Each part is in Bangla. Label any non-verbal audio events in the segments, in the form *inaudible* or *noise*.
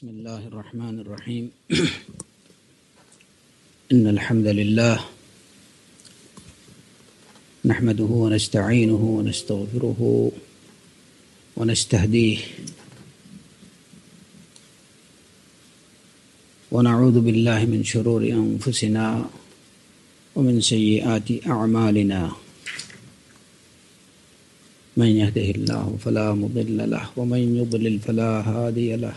بسم الله الرحمن الرحيم *clears throat* إن الحمد لله نحمده ونستعينه ونستغفره ونستهديه ونعوذ بالله من شرور أنفسنا ومن سيئات أعمالنا من يهده الله فلا مضل له ومن يضلل فلا هادي له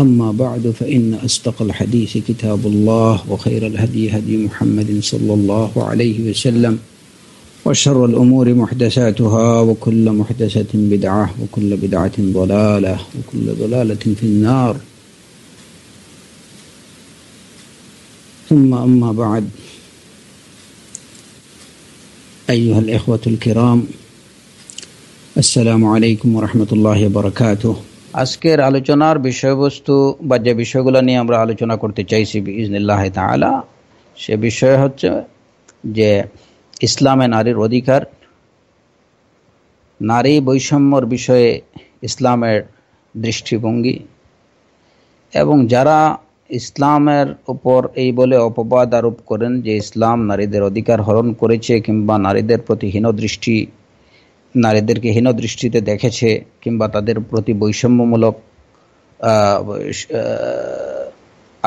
أما بعد فإن أصدق الحديث كتاب الله وخير الهدي هدي محمد صلى الله عليه وسلم وشر الأمور محدثاتها وكل محدثة بدعة وكل بدعة ضلالة وكل ضلالة في النار ثم أما بعد أيها الإخوة الكرام السلام عليكم ورحمة الله وبركاته আজকের আলোচনার বিষয়বস্তু বা যে বিষয়গুলো নিয়ে আমরা আলোচনা করতে চাইছি ইজনুল্লাহ তালা সে বিষয় হচ্ছে যে ইসলামে নারীর অধিকার নারী বৈষম্যর বিষয়ে ইসলামের দৃষ্টিভঙ্গি এবং যারা ইসলামের উপর এই বলে অপবাদ আরোপ করেন যে ইসলাম নারীদের অধিকার হরণ করেছে কিংবা নারীদের প্রতি হীন দৃষ্টি নারীদেরকে হীন দৃষ্টিতে দেখেছে কিংবা তাদের প্রতি বৈষম্যমূলক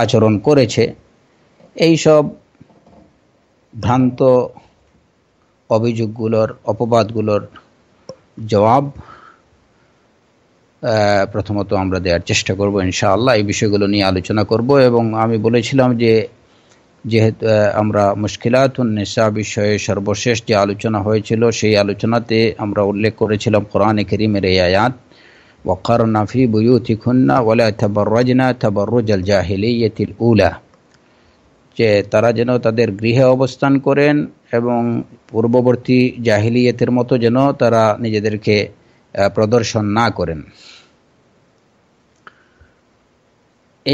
আচরণ করেছে এই সব ভ্রান্ত অভিযোগগুলোর অপবাদগুলোর জবাব প্রথমত আমরা দেওয়ার চেষ্টা করব ইনশাআল্লাহ এই বিষয়গুলো নিয়ে আলোচনা করব এবং আমি বলেছিলাম যে যেহেতু আমরা মুশকিলাত নিসা বিষয়ে সর্বশেষ যে আলোচনা হয়েছিল সেই আলোচনাতে আমরা উল্লেখ করেছিলাম কোরআনে করিমের এই আয়াত নাফি وقرنا في بيوتكن ولا রোজাল জাহিলি ইয়েতিল উলা যে তারা যেন তাদের গৃহে অবস্থান করেন এবং পূর্ববর্তী জাহিলিয়তের মতো যেন তারা নিজেদেরকে প্রদর্শন না করেন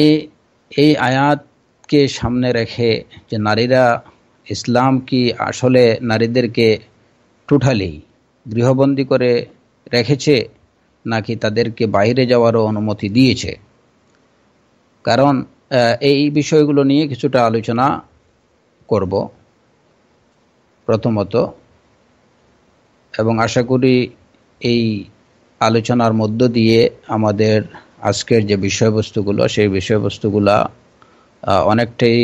এই এই আয়াত কে সামনে রেখে যে নারীরা ইসলাম কি আসলে নারীদেরকে টোটালি গৃহবন্দী করে রেখেছে নাকি তাদেরকে বাইরে যাওয়ারও অনুমতি দিয়েছে কারণ এই বিষয়গুলো নিয়ে কিছুটা আলোচনা করব প্রথমত এবং আশা করি এই আলোচনার মধ্য দিয়ে আমাদের আজকের যে বিষয়বস্তুগুলো সেই বিষয়বস্তুগুলা অনেকটাই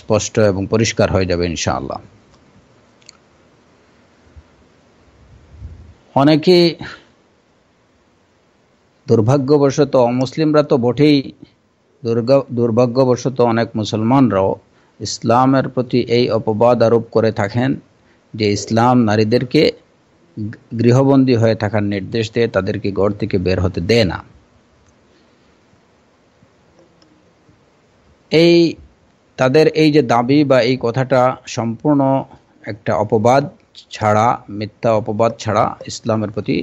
স্পষ্ট এবং পরিষ্কার হয়ে যাবে ইনশাআল্লাহ অনেকে দুর্ভাগ্যবশত অমুসলিমরা তো বটেই দুর্ভাগ্যবশত অনেক মুসলমানরাও ইসলামের প্রতি এই অপবাদ আরোপ করে থাকেন যে ইসলাম নারীদেরকে গৃহবন্দী হয়ে থাকার নির্দেশ দিয়ে তাদেরকে গড় থেকে বের হতে দেয় না এই তাদের এই যে দাবি বা এই কথাটা সম্পূর্ণ একটা অপবাদ ছাড়া মিথ্যা অপবাদ ছাড়া ইসলামের প্রতি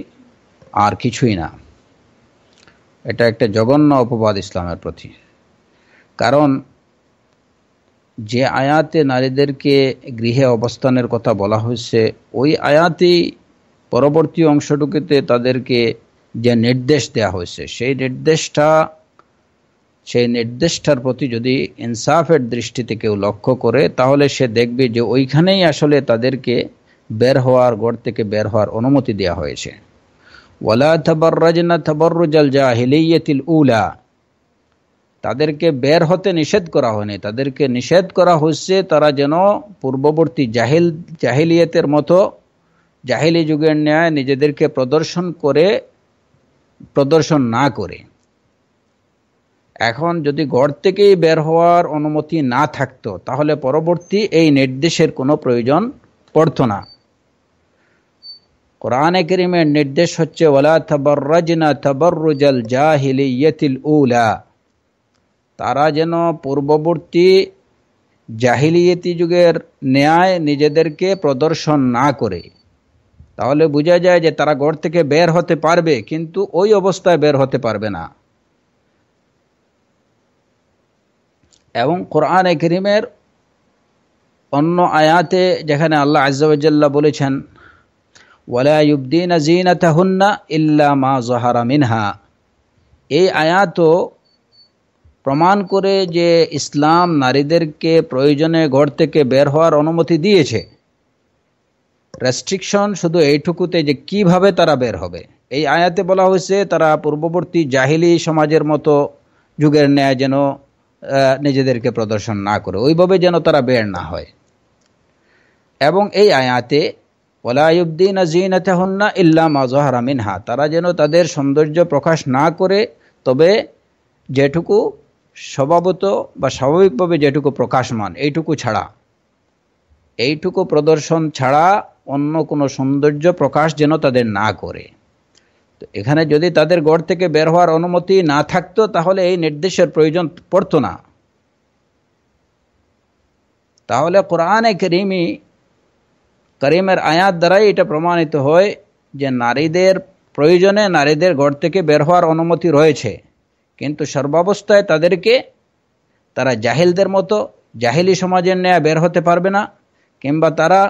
আর কিছুই না এটা একটা জঘন্য অপবাদ ইসলামের প্রতি কারণ যে আয়াতে নারীদেরকে গৃহে অবস্থানের কথা বলা হয়েছে ওই আয়াতেই পরবর্তী অংশটুকুতে তাদেরকে যে নির্দেশ দেয়া হয়েছে সেই নির্দেশটা সেই নির্দেশটার প্রতি যদি ইনসাফের দৃষ্টিতে কেউ লক্ষ্য করে তাহলে সে দেখবে যে ওইখানেই আসলে তাদেরকে বের হওয়ার গড় থেকে বের হওয়ার অনুমতি দেওয়া হয়েছে ওয়ালা থবর্রজনা থবর্রুজাল জাহিলিয়তিল উলা তাদেরকে বের হতে নিষেধ করা হয়নি তাদেরকে নিষেধ করা হচ্ছে তারা যেন পূর্ববর্তী জাহিল জাহিলিয়াতের মতো জাহিলি যুগের ন্যায় নিজেদেরকে প্রদর্শন করে প্রদর্শন না করে এখন যদি গড় থেকেই বের হওয়ার অনুমতি না থাকতো তাহলে পরবর্তী এই নির্দেশের কোনো প্রয়োজন পড়ত না কোরআনে করিমের নির্দেশ হচ্ছে ওলা উলা তারা যেন পূর্ববর্তী জাহিলিয়তি যুগের ন্যায় নিজেদেরকে প্রদর্শন না করে তাহলে বোঝা যায় যে তারা ঘর থেকে বের হতে পারবে কিন্তু ওই অবস্থায় বের হতে পারবে না এবং কোরআনে করিমের অন্য আয়াতে যেখানে আল্লাহ আজ্জাবাজাল্লাহ বলেছেন ওয়ালায়ুবদিন জিনাতাহুন্না ইল্লা মা জহারা মিনহা এই আয়াত প্রমাণ করে যে ইসলাম নারীদেরকে প্রয়োজনে ঘর থেকে বের হওয়ার অনুমতি দিয়েছে রেস্ট্রিকশন শুধু এইটুকুতে যে কিভাবে তারা বের হবে এই আয়াতে বলা হয়েছে তারা পূর্ববর্তী জাহিলি সমাজের মতো যুগের ন্যায় যেন নিজেদেরকে প্রদর্শন না করে ওইভাবে যেন তারা বের না হয় এবং এই আয়াতে ওলায়ুদ্দিন আজিনাতেহন্না ইল্লা মাজহারা মিনহা তারা যেন তাদের সৌন্দর্য প্রকাশ না করে তবে যেটুকু স্বভাবত বা স্বাভাবিকভাবে যেটুকু প্রকাশমান এইটুকু ছাড়া এইটুকু প্রদর্শন ছাড়া অন্য কোনো সৌন্দর্য প্রকাশ যেন তাদের না করে এখানে যদি তাদের গড় থেকে বের হওয়ার অনুমতি না থাকতো তাহলে এই নির্দেশের প্রয়োজন পড়তো না তাহলে কোরআনে করিমি করিমের আয়াত দ্বারাই এটা প্রমাণিত হয় যে নারীদের প্রয়োজনে নারীদের ঘর থেকে বের হওয়ার অনুমতি রয়েছে কিন্তু সর্বাবস্থায় তাদেরকে তারা জাহিলদের মতো জাহিলি সমাজের নেয়া বের হতে পারবে না কিংবা তারা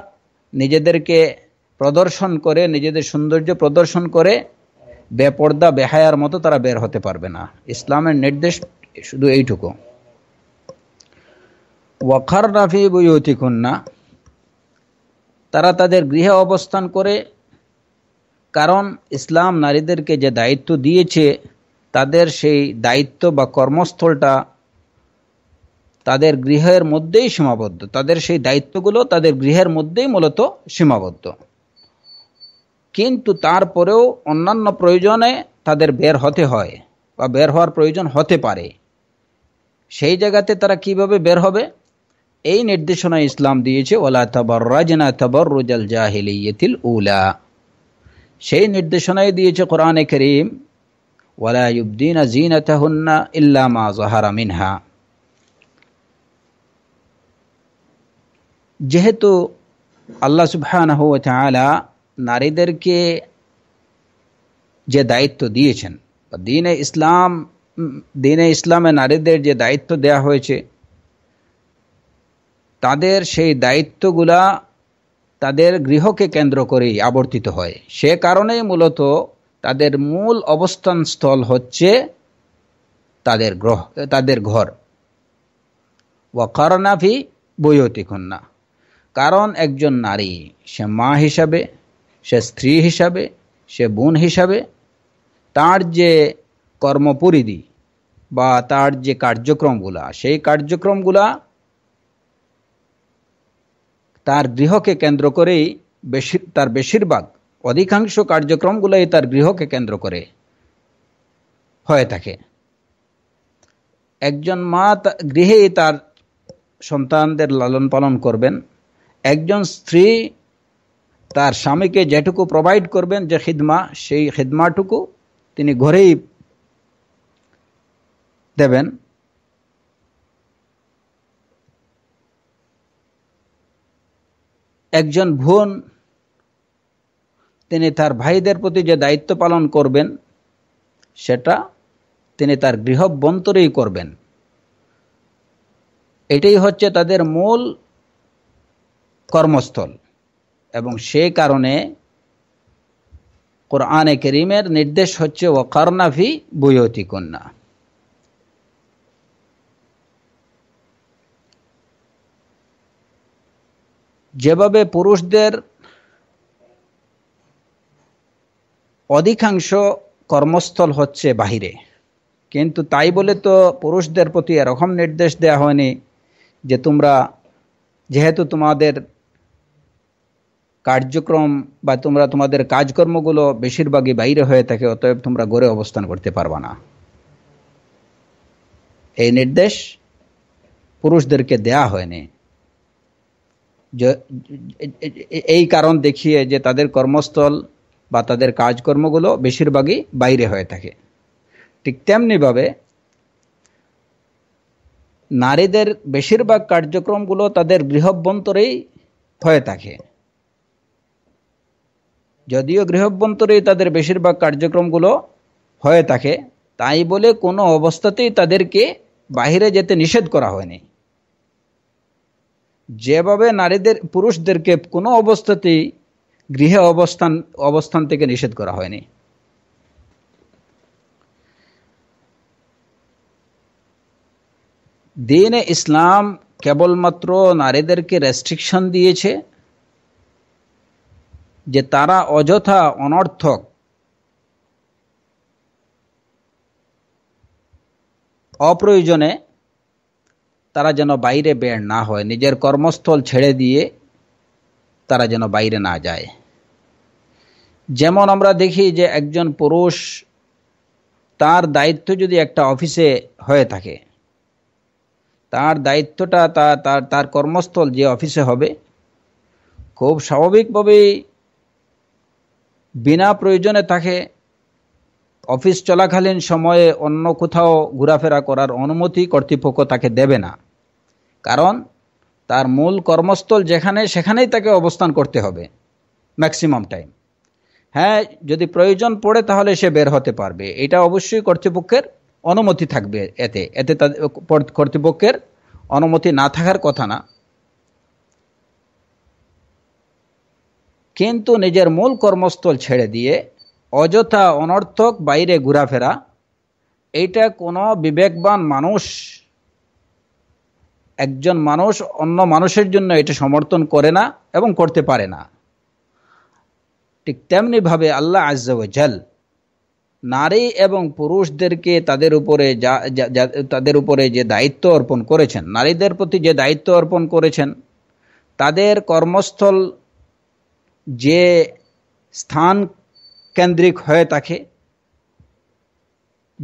নিজেদেরকে প্রদর্শন করে নিজেদের সৌন্দর্য প্রদর্শন করে বেপর্দা বেহায়ার মতো তারা বের হতে পারবে না ইসলামের নির্দেশ শুধু এইটুকু ওয়াখার রাফি বইহতি খুন্না তারা তাদের গৃহে অবস্থান করে কারণ ইসলাম নারীদেরকে যে দায়িত্ব দিয়েছে তাদের সেই দায়িত্ব বা কর্মস্থলটা তাদের গৃহের মধ্যেই সীমাবদ্ধ তাদের সেই দায়িত্বগুলো তাদের গৃহের মধ্যেই মূলত সীমাবদ্ধ কিন্তু তারপরেও অন্যান্য প্রয়োজনে তাদের বের হতে হয় বা বের হওয়ার প্রয়োজন হতে পারে সেই জায়গাতে তারা কিভাবে বের হবে এই নির্দেশনা ইসলাম দিয়েছে ওলা তাবর রাজনা তাবর রুজাল জাহিলিয়তিল উলা সেই নির্দেশনাই দিয়েছে কোরআনে করিম ওলা ইউদ্দিন জিন ইল্লামা জাহারা মিনহা যেহেতু আল্লাহ সুবহানাহু ওয়া তাআলা নারীদেরকে যে দায়িত্ব দিয়েছেন দিনে ইসলাম দিনে ইসলামে নারীদের যে দায়িত্ব দেয়া হয়েছে তাদের সেই দায়িত্বগুলা তাদের গৃহকে কেন্দ্র করেই আবর্তিত হয় সে কারণেই মূলত তাদের মূল অবস্থান স্থল হচ্ছে তাদের গ্রহ তাদের ঘর ওয়াকারনাফি বইয়তি কন্যা কারণ একজন নারী সে মা হিসাবে সে স্ত্রী হিসাবে সে বোন হিসাবে তার যে কর্মপরিধি বা তার যে কার্যক্রমগুলা সেই কার্যক্রমগুলা তার গৃহকে কেন্দ্র করেই বেশি তার বেশিরভাগ অধিকাংশ কার্যক্রমগুলোই তার গৃহকে কেন্দ্র করে হয়ে থাকে একজন মা গৃহেই তার সন্তানদের লালন পালন করবেন একজন স্ত্রী তার স্বামীকে যেটুকু প্রোভাইড করবেন যে খিদমা সেই খিদমাটুকু তিনি ঘরেই দেবেন একজন বোন তিনি তার ভাইদের প্রতি যে দায়িত্ব পালন করবেন সেটা তিনি তার গৃহভ্যন্তরেই করবেন এটাই হচ্ছে তাদের মূল কর্মস্থল এবং সেই কারণে কোরআনে করিমের নির্দেশ হচ্ছে ও ওয়াকারনাফি বুয়তি কন্যা যেভাবে পুরুষদের অধিকাংশ কর্মস্থল হচ্ছে বাহিরে কিন্তু তাই বলে তো পুরুষদের প্রতি এরকম নির্দেশ দেয়া হয়নি যে তোমরা যেহেতু তোমাদের কার্যক্রম বা তোমরা তোমাদের কাজকর্মগুলো বেশিরভাগই বাইরে হয়ে থাকে অতএব তোমরা গড়ে অবস্থান করতে পারবে না এই নির্দেশ পুরুষদেরকে দেয়া হয়নি এই কারণ দেখিয়ে যে তাদের কর্মস্থল বা তাদের কাজকর্মগুলো বেশিরভাগই বাইরে হয়ে থাকে ঠিক তেমনিভাবে নারীদের বেশিরভাগ কার্যক্রমগুলো তাদের গৃহভ্যন্তরেই হয়ে থাকে যদিও গৃহভ্যন্তরে তাদের বেশিরভাগ কার্যক্রমগুলো হয়ে থাকে তাই বলে কোনো অবস্থাতেই তাদেরকে বাহিরে যেতে নিষেধ করা হয়নি যেভাবে নারীদের পুরুষদেরকে কোনো অবস্থাতেই গৃহে অবস্থান অবস্থান থেকে নিষেধ করা হয়নি দিনে ইসলাম কেবলমাত্র নারীদেরকে রেস্ট্রিকশন দিয়েছে যে তারা অযথা অনর্থক অপ্রয়োজনে তারা যেন বাইরে বের না হয় নিজের কর্মস্থল ছেড়ে দিয়ে তারা যেন বাইরে না যায় যেমন আমরা দেখি যে একজন পুরুষ তার দায়িত্ব যদি একটা অফিসে হয়ে থাকে তার দায়িত্বটা তার তার কর্মস্থল যে অফিসে হবে খুব স্বাভাবিকভাবেই বিনা প্রয়োজনে তাকে অফিস চলাকালীন সময়ে অন্য কোথাও ঘোরাফেরা করার অনুমতি কর্তৃপক্ষ তাকে দেবে না কারণ তার মূল কর্মস্থল যেখানে সেখানেই তাকে অবস্থান করতে হবে ম্যাক্সিমাম টাইম হ্যাঁ যদি প্রয়োজন পড়ে তাহলে সে বের হতে পারবে এটা অবশ্যই কর্তৃপক্ষের অনুমতি থাকবে এতে এতে কর্তৃপক্ষের অনুমতি না থাকার কথা না কিন্তু নিজের মূল কর্মস্থল ছেড়ে দিয়ে অযথা অনর্থক বাইরে ঘোরাফেরা এইটা কোনো বিবেকবান মানুষ একজন মানুষ অন্য মানুষের জন্য এটা সমর্থন করে না এবং করতে পারে না ঠিক তেমনিভাবে আল্লাহ আজ্জাল নারী এবং পুরুষদেরকে তাদের উপরে যা তাদের উপরে যে দায়িত্ব অর্পণ করেছেন নারীদের প্রতি যে দায়িত্ব অর্পণ করেছেন তাদের কর্মস্থল যে স্থান কেন্দ্রিক হয়ে থাকে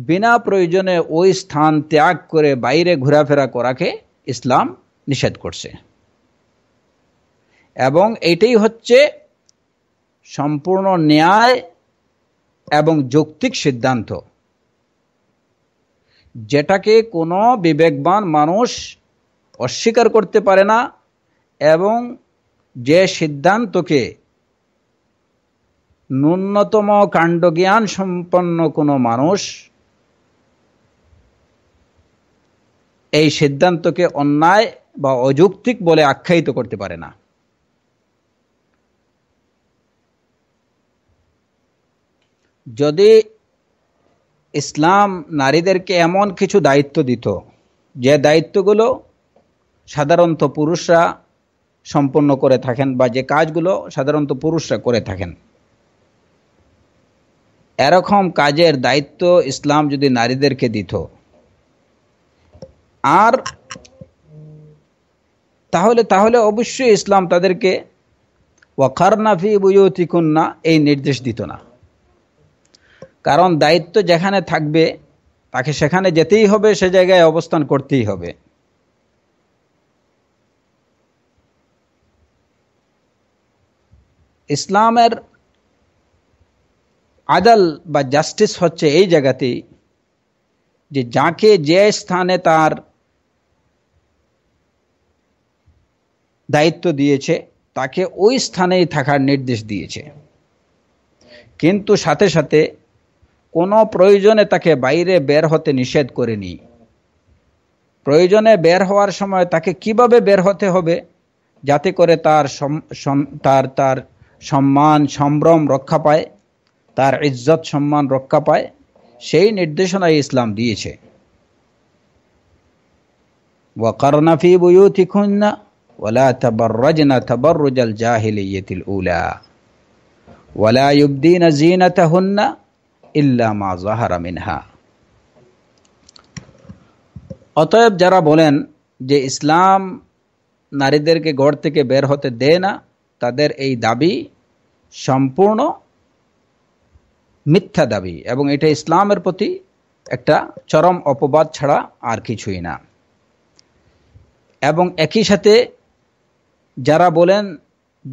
বিনা প্রয়োজনে ওই স্থান ত্যাগ করে বাইরে ঘোরাফেরা করাকে ইসলাম নিষেধ করছে এবং এটাই হচ্ছে সম্পূর্ণ ন্যায় এবং যৌক্তিক সিদ্ধান্ত যেটাকে কোনো বিবেকবান মানুষ অস্বীকার করতে পারে না এবং যে সিদ্ধান্তকে ন্যূনতম জ্ঞান সম্পন্ন কোনো মানুষ এই সিদ্ধান্তকে অন্যায় বা অযৌক্তিক বলে আখ্যায়িত করতে পারে না যদি ইসলাম নারীদেরকে এমন কিছু দায়িত্ব দিত যে দায়িত্বগুলো সাধারণত পুরুষরা সম্পন্ন করে থাকেন বা যে কাজগুলো সাধারণত পুরুষরা করে থাকেন এরকম কাজের দায়িত্ব ইসলাম যদি নারীদেরকে দিত আর তাহলে তাহলে অবশ্যই ইসলাম তাদেরকে ওয়াকারনাফি বুয়তিকুন্না এই নির্দেশ দিত না কারণ দায়িত্ব যেখানে থাকবে তাকে সেখানে যেতেই হবে সে জায়গায় অবস্থান করতেই হবে ইসলামের আদাল বা জাস্টিস হচ্ছে এই জায়গাতে যে যাকে যে স্থানে তার দায়িত্ব দিয়েছে তাকে ওই স্থানেই থাকার নির্দেশ দিয়েছে কিন্তু সাথে সাথে কোনো প্রয়োজনে তাকে বাইরে বের হতে নিষেধ করেনি প্রয়োজনে বের হওয়ার সময় তাকে কিভাবে বের হতে হবে যাতে করে তার তার তার সম্মান সম্ভ্রম রক্ষা পায় তার ইজ্জত সম্মান রক্ষা পায় সেই নির্দেশনা ইসলাম দিয়েছে وقرن في بيوتكن ولا تبرجن অতএব যারা বলেন যে ইসলাম নারীদেরকে ঘর থেকে বের হতে দেয় না তাদের এই দাবি সম্পূর্ণ মিথ্যা দাবি এবং এটা ইসলামের প্রতি একটা চরম অপবাদ ছাড়া আর কিছুই না এবং একই সাথে যারা বলেন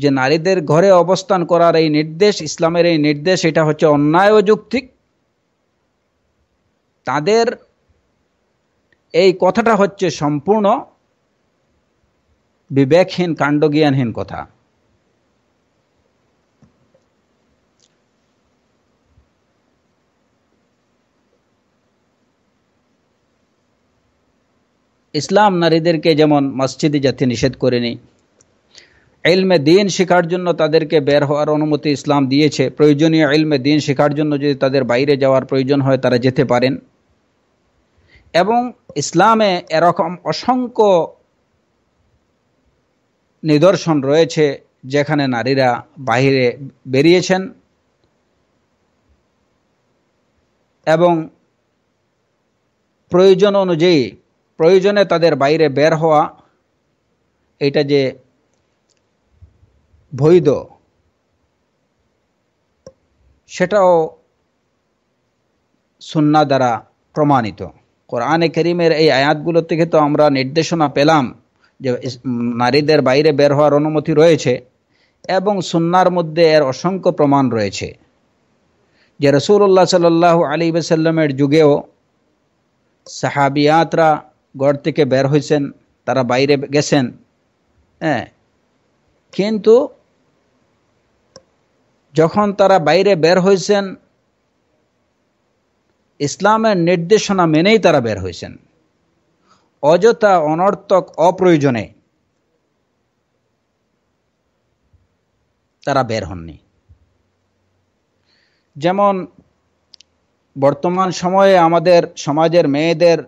যে নারীদের ঘরে অবস্থান করার এই নির্দেশ ইসলামের এই নির্দেশ এটা হচ্ছে অন্যায় ও যুক্তিক তাদের এই কথাটা হচ্ছে সম্পূর্ণ বিবেকহীন কাণ্ডজ্ঞানহীন কথা ইসলাম নারীদেরকে যেমন মসজিদে যাতে নিষেধ করেনি এলমে দিন শেখার জন্য তাদেরকে বের হওয়ার অনুমতি ইসলাম দিয়েছে প্রয়োজনীয় এলমে দিন শেখার জন্য যদি তাদের বাইরে যাওয়ার প্রয়োজন হয় তারা যেতে পারেন এবং ইসলামে এরকম অসংখ্য নিদর্শন রয়েছে যেখানে নারীরা বাহিরে বেরিয়েছেন এবং প্রয়োজন অনুযায়ী প্রয়োজনে তাদের বাইরে বের হওয়া এটা যে বৈধ সেটাও সুন্না দ্বারা প্রমাণিত কোরআনে করিমের এই আয়াতগুলো থেকে তো আমরা নির্দেশনা পেলাম যে নারীদের বাইরে বের হওয়ার অনুমতি রয়েছে এবং সুন্নার মধ্যে এর অসংখ্য প্রমাণ রয়েছে যে রসুল্লাহ সাল আলী বাসাল্লামের যুগেও সাহাবিয়াতরা ঘর থেকে বের হয়েছেন তারা বাইরে গেছেন হ্যাঁ কিন্তু যখন তারা বাইরে বের হয়েছেন ইসলামের নির্দেশনা মেনেই তারা বের হয়েছেন অযথা অনর্থক অপ্রয়োজনে তারা বের হননি যেমন বর্তমান সময়ে আমাদের সমাজের মেয়েদের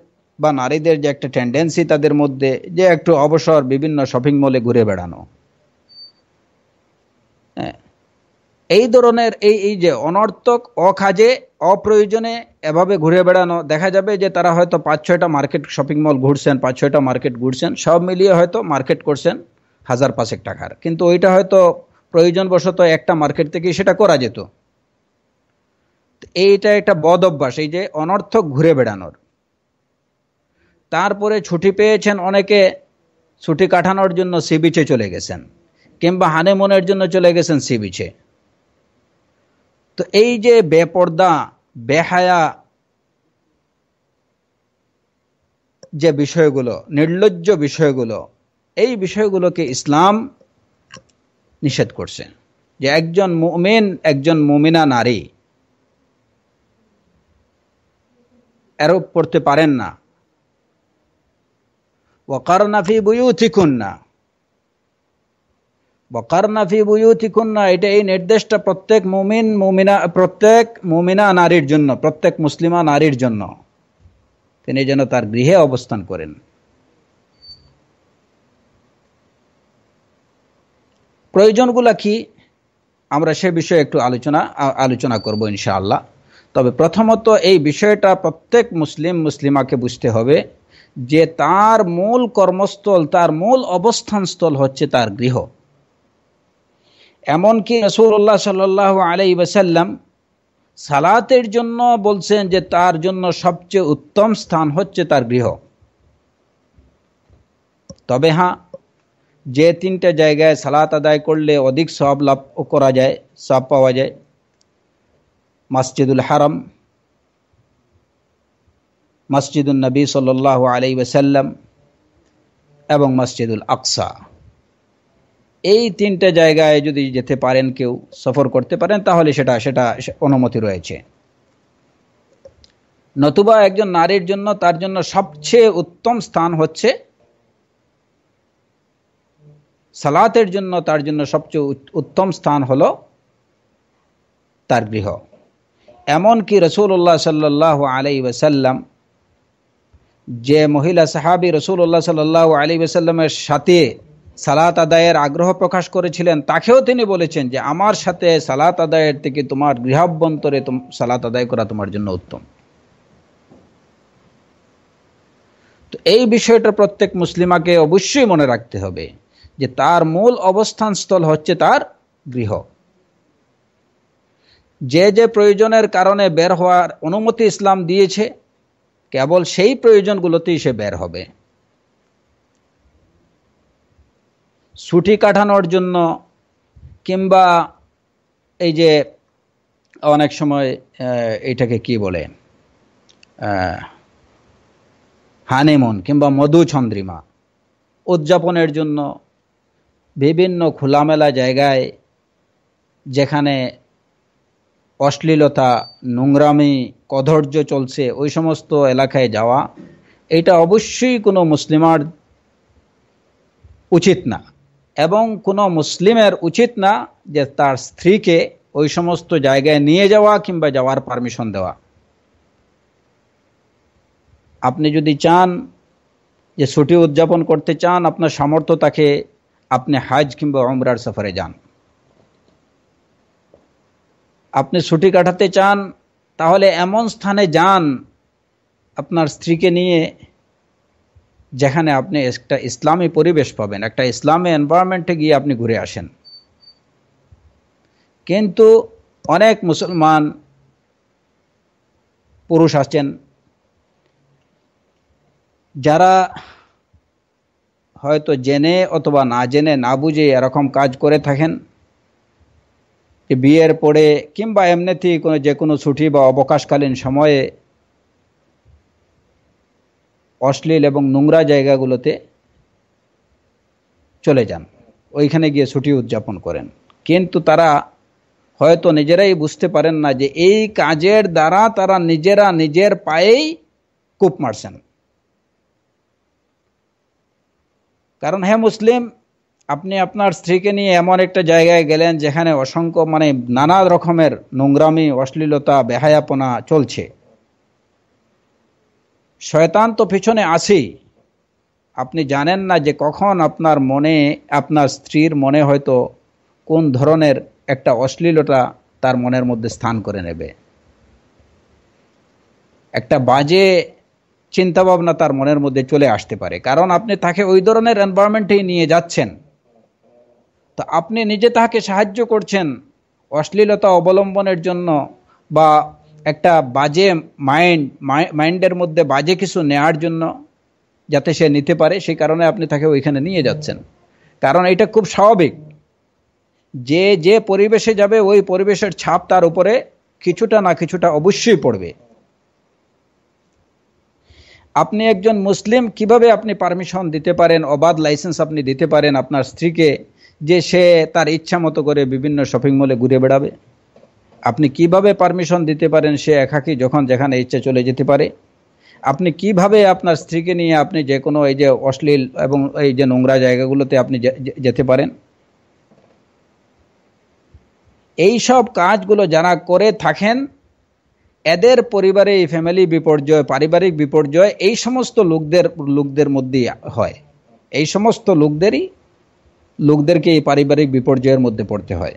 বা নারীদের যে একটা টেন্ডেন্সি তাদের মধ্যে যে একটু অবসর বিভিন্ন শপিং মলে ঘুরে বেড়ানো হ্যাঁ। এই ধরনের এই এই যে অনর্থক অকাজে অপ্রয়োজনে এভাবে ঘুরে বেড়ানো দেখা যাবে যে তারা হয়তো পাঁচ ছয়টা মার্কেট শপিং মল ঘুরছেন পাঁচ ছয়টা মার্কেট ঘুরছেন সব মিলিয়ে হয়তো মার্কেট করছেন হাজার পাঁচেক টাকার কিন্তু ওইটা হয়তো প্রয়োজনবশত একটা মার্কেট থেকে সেটা করা যেত এইটা একটা বদ অভ্যাস এই যে অনর্থক ঘুরে বেড়ানোর তারপরে ছুটি পেয়েছেন অনেকে ছুটি কাটানোর জন্য সি চলে গেছেন কিংবা হানিমুনের জন্য চলে গেছেন সি বিচে তো এই যে বেপর্দা বেহায়া যে বিষয়গুলো নির্লজ্জ বিষয়গুলো এই বিষয়গুলোকে ইসলাম নিষেধ করছে যে একজন মুমিন একজন মুমিনা নারী এরোপ করতে পারেন না ওয়াকারনা ফি বুয়ুথিকুন্না ওয়াকারনা ফি বুয়ুথিকুন্না এটা এই নির্দেশটা প্রত্যেক মুমিন মুমিনা প্রত্যেক মুমিনা নারীর জন্য প্রত্যেক মুসলিমা নারীর জন্য তিনি যেন তার গৃহে অবস্থান করেন প্রয়োজনগুলা কি আমরা সে বিষয়ে একটু আলোচনা আলোচনা করব ইনশাআল্লাহ তবে প্রথমত এই বিষয়টা প্রত্যেক মুসলিম মুসলিমাকে বুঝতে হবে যে তার মূল কর্মস্থল তার মূল অবস্থানস্থল হচ্ছে তার গৃহ এমনকি রসুল্লাহ সাল্লাহ আলাই বাসাল্লাম সালাতের জন্য বলছেন যে তার জন্য সবচেয়ে উত্তম স্থান হচ্ছে তার গৃহ তবে হ্যাঁ যে তিনটা জায়গায় সালাত আদায় করলে অধিক সব লাভ করা যায় সব পাওয়া যায় মসজিদুল হারাম মসজিদুল নবী সাল্লাহ আলি ওসাল্লাম এবং মসজিদুল আকসা এই তিনটা জায়গায় যদি যেতে পারেন কেউ সফর করতে পারেন তাহলে সেটা সেটা অনুমতি রয়েছে নতুবা একজন নারীর জন্য তার জন্য সবচেয়ে উত্তম স্থান হচ্ছে সালাতের জন্য তার জন্য সবচেয়ে উত্তম স্থান হল তার গৃহ এমনকি রসুল্লাহ সাল্লাহ আলাই ওসাল্লাম যে মহিলা সাহাবি রসুল্লাহ সাল্লাহ আলী আসাল্লামের সাথে সালাত আদায়ের আগ্রহ প্রকাশ করেছিলেন তাকেও তিনি বলেছেন যে আমার সাথে সালাত আদায়ের থেকে তোমার গৃহাভ্যন্তরে সালাত আদায় করা তোমার জন্য উত্তম তো এই বিষয়টা প্রত্যেক মুসলিমাকে অবশ্যই মনে রাখতে হবে যে তার মূল অবস্থান স্থল হচ্ছে তার গৃহ যে যে প্রয়োজনের কারণে বের হওয়ার অনুমতি ইসলাম দিয়েছে কেবল সেই প্রয়োজনগুলোতেই সে বের হবে ছুটি কাটানোর জন্য কিংবা এই যে অনেক সময় এটাকে কি বলে হানিমুন কিংবা মধু চন্দ্রিমা উদযাপনের জন্য বিভিন্ন খোলামেলা জায়গায় যেখানে অশ্লীলতা নোংরামি কধৈর্য চলছে ওই সমস্ত এলাকায় যাওয়া এটা অবশ্যই কোনো মুসলিমার উচিত না এবং কোনো মুসলিমের উচিত না যে তার স্ত্রীকে ওই সমস্ত জায়গায় নিয়ে যাওয়া কিংবা যাওয়ার পারমিশন দেওয়া আপনি যদি চান যে ছুটি উদযাপন করতে চান আপনার সামর্থ্য তাকে আপনি হাজ কিংবা অমরার সফরে যান আপনি ছুটি কাটাতে চান তাহলে এমন স্থানে যান আপনার স্ত্রীকে নিয়ে যেখানে আপনি একটা ইসলামী পরিবেশ পাবেন একটা ইসলামী এনভায়রনমেন্টে গিয়ে আপনি ঘুরে আসেন কিন্তু অনেক মুসলমান পুরুষ আছেন যারা হয়তো জেনে অথবা না জেনে না বুঝে এরকম কাজ করে থাকেন বিয়ের পরে কিংবা এমনিতেই কোনো যে কোনো ছুটি বা অবকাশকালীন সময়ে অশ্লীল এবং নোংরা জায়গাগুলোতে চলে যান ওইখানে গিয়ে ছুটি উদযাপন করেন কিন্তু তারা হয়তো নিজেরাই বুঝতে পারেন না যে এই কাজের দ্বারা তারা নিজেরা নিজের পায়েই কূপ মারছেন কারণ হ্যাঁ মুসলিম আপনি আপনার স্ত্রীকে নিয়ে এমন একটা জায়গায় গেলেন যেখানে অসংখ্য মানে নানা রকমের নোংরামি অশ্লীলতা বেহায়াপনা চলছে শয়তান তো পিছনে আসেই আপনি জানেন না যে কখন আপনার মনে আপনার স্ত্রীর মনে হয়তো কোন ধরনের একটা অশ্লীলতা তার মনের মধ্যে স্থান করে নেবে একটা বাজে চিন্তাভাবনা তার মনের মধ্যে চলে আসতে পারে কারণ আপনি তাকে ওই ধরনের এনভায়রনমেন্টেই নিয়ে যাচ্ছেন তো আপনি নিজে তাহাকে সাহায্য করছেন অশ্লীলতা অবলম্বনের জন্য বা একটা বাজে মাইন্ড মাইন্ডের মধ্যে বাজে কিছু নেওয়ার জন্য যাতে সে নিতে পারে সেই কারণে আপনি তাকে ওইখানে নিয়ে যাচ্ছেন কারণ এটা খুব স্বাভাবিক যে যে পরিবেশে যাবে ওই পরিবেশের ছাপ তার উপরে কিছুটা না কিছুটা অবশ্যই পড়বে আপনি একজন মুসলিম কিভাবে আপনি পারমিশন দিতে পারেন অবাধ লাইসেন্স আপনি দিতে পারেন আপনার স্ত্রীকে যে সে তার ইচ্ছা মতো করে বিভিন্ন শপিং মলে ঘুরে বেড়াবে আপনি কিভাবে পারমিশন দিতে পারেন সে একাকি যখন যেখানে ইচ্ছে চলে যেতে পারে আপনি কিভাবে আপনার স্ত্রীকে নিয়ে আপনি যে কোনো এই যে অশ্লীল এবং এই যে নোংরা জায়গাগুলোতে আপনি যেতে পারেন এই সব কাজগুলো যারা করে থাকেন এদের পরিবারে এই ফ্যামিলি বিপর্যয় পারিবারিক বিপর্যয় এই সমস্ত লোকদের লোকদের মধ্যেই হয় এই সমস্ত লোকদেরই লোকদেরকে এই পারিবারিক বিপর্যয়ের মধ্যে পড়তে হয়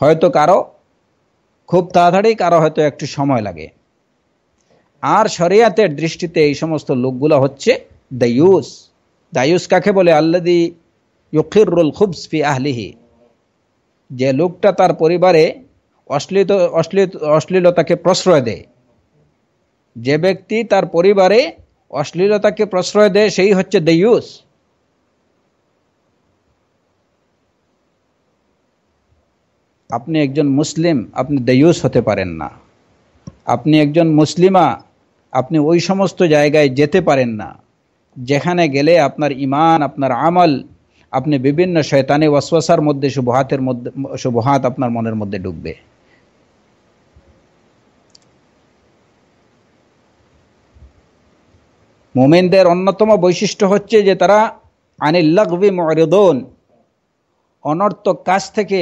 হয়তো কারো খুব তাড়াতাড়ি কারো হয়তো একটু সময় লাগে আর শরিয়াতের দৃষ্টিতে এই সমস্ত লোকগুলো হচ্ছে দায়ুস দায়ুস কাকে বলে আল্লাদি ইউকিরুল খুবস ফি আহলিহি যে লোকটা তার পরিবারে অশ্লীত অশ্লীল অশ্লীলতাকে প্রশ্রয় দেয় যে ব্যক্তি তার পরিবারে অশ্লীলতাকে প্রশ্রয় দেয় সেই হচ্ছে দেয়ুস আপনি একজন মুসলিম আপনি দেয়ুস হতে পারেন না আপনি একজন মুসলিমা আপনি ওই সমস্ত জায়গায় যেতে পারেন না যেখানে গেলে আপনার ইমান আপনার আমল আপনি বিভিন্ন শয়তানে ওয়াসওয়াসার মধ্যে শুভহাতের মধ্যে শুভহাত আপনার মনের মধ্যে ডুববে মোমেনদের অন্যতম বৈশিষ্ট্য হচ্ছে যে তারা আনিল্লাগবি মরেদন অনর্থক কাজ থেকে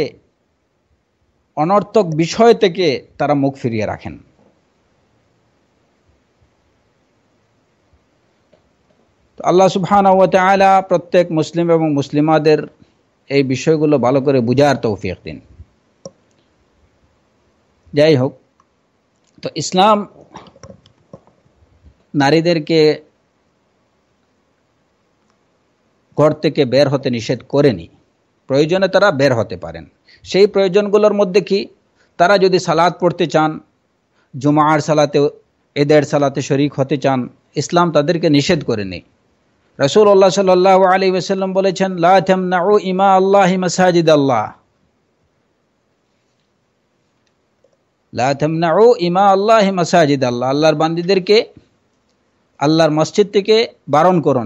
অনর্থক বিষয় থেকে তারা মুখ ফিরিয়ে রাখেন আল্লাহ সুবহানাওয়াত আলা প্রত্যেক মুসলিম এবং মুসলিমাদের এই বিষয়গুলো ভালো করে বুঝার তৌফিক দিন যাই হোক তো ইসলাম নারীদেরকে ঘর থেকে বের হতে নিষেধ করেনি প্রয়োজনে তারা বের হতে পারেন مدی سالاد پڑتے چان جماعر سالا سالا شریک ہوتے چان اسلام کریں رسول اللہ صلی اللہ علیہ وسلم اللہ باندی مسجد تے بارن کر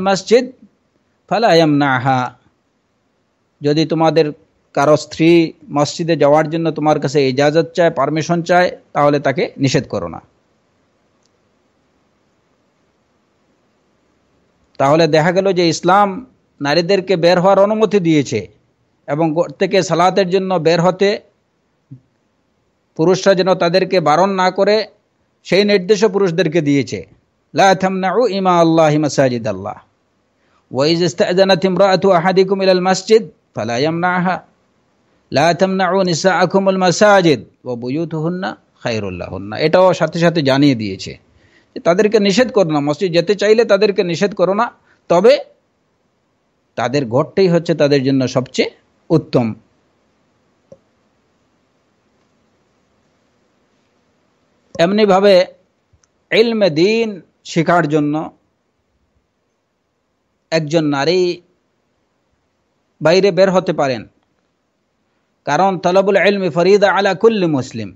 مسجد না হা যদি তোমাদের কারো স্ত্রী মসজিদে যাওয়ার জন্য তোমার কাছে ইজাজত চায় পারমিশন চায় তাহলে তাকে নিষেধ করো না তাহলে দেখা গেল যে ইসলাম নারীদেরকে বের হওয়ার অনুমতি দিয়েছে এবং থেকে সালাতের জন্য বের হতে পুরুষরা যেন তাদেরকে বারণ না করে সেই নির্দেশও পুরুষদেরকে দিয়েছে লা না ইমা আল্লাহ মাসাজিদ আল্লাহ ওয়াইজ ইস্তাজানাত ইমরাতু আহাদিকুম ইলাল মাসজিদ ফালা ইয়ামনাহা লা তামনাউ নিসাআকুমুল মাসাজিদ ওয়া বুয়ুতুহুন্না খায়রুল্লাহুন্না এটাও সাথে সাথে জানিয়ে দিয়েছে তাদেরকে নিষেধ করো না মসজিদ যেতে চাইলে তাদেরকে নিষেধ করো না তবে তাদের ঘরটাই হচ্ছে তাদের জন্য সবচেয়ে উত্তম এমনিভাবে এলমে দিন শেখার জন্য একজন নারী বাইরে বের হতে পারেন কারণ তলবুল এলমি ফরিদ আলা কুল্লি মুসলিম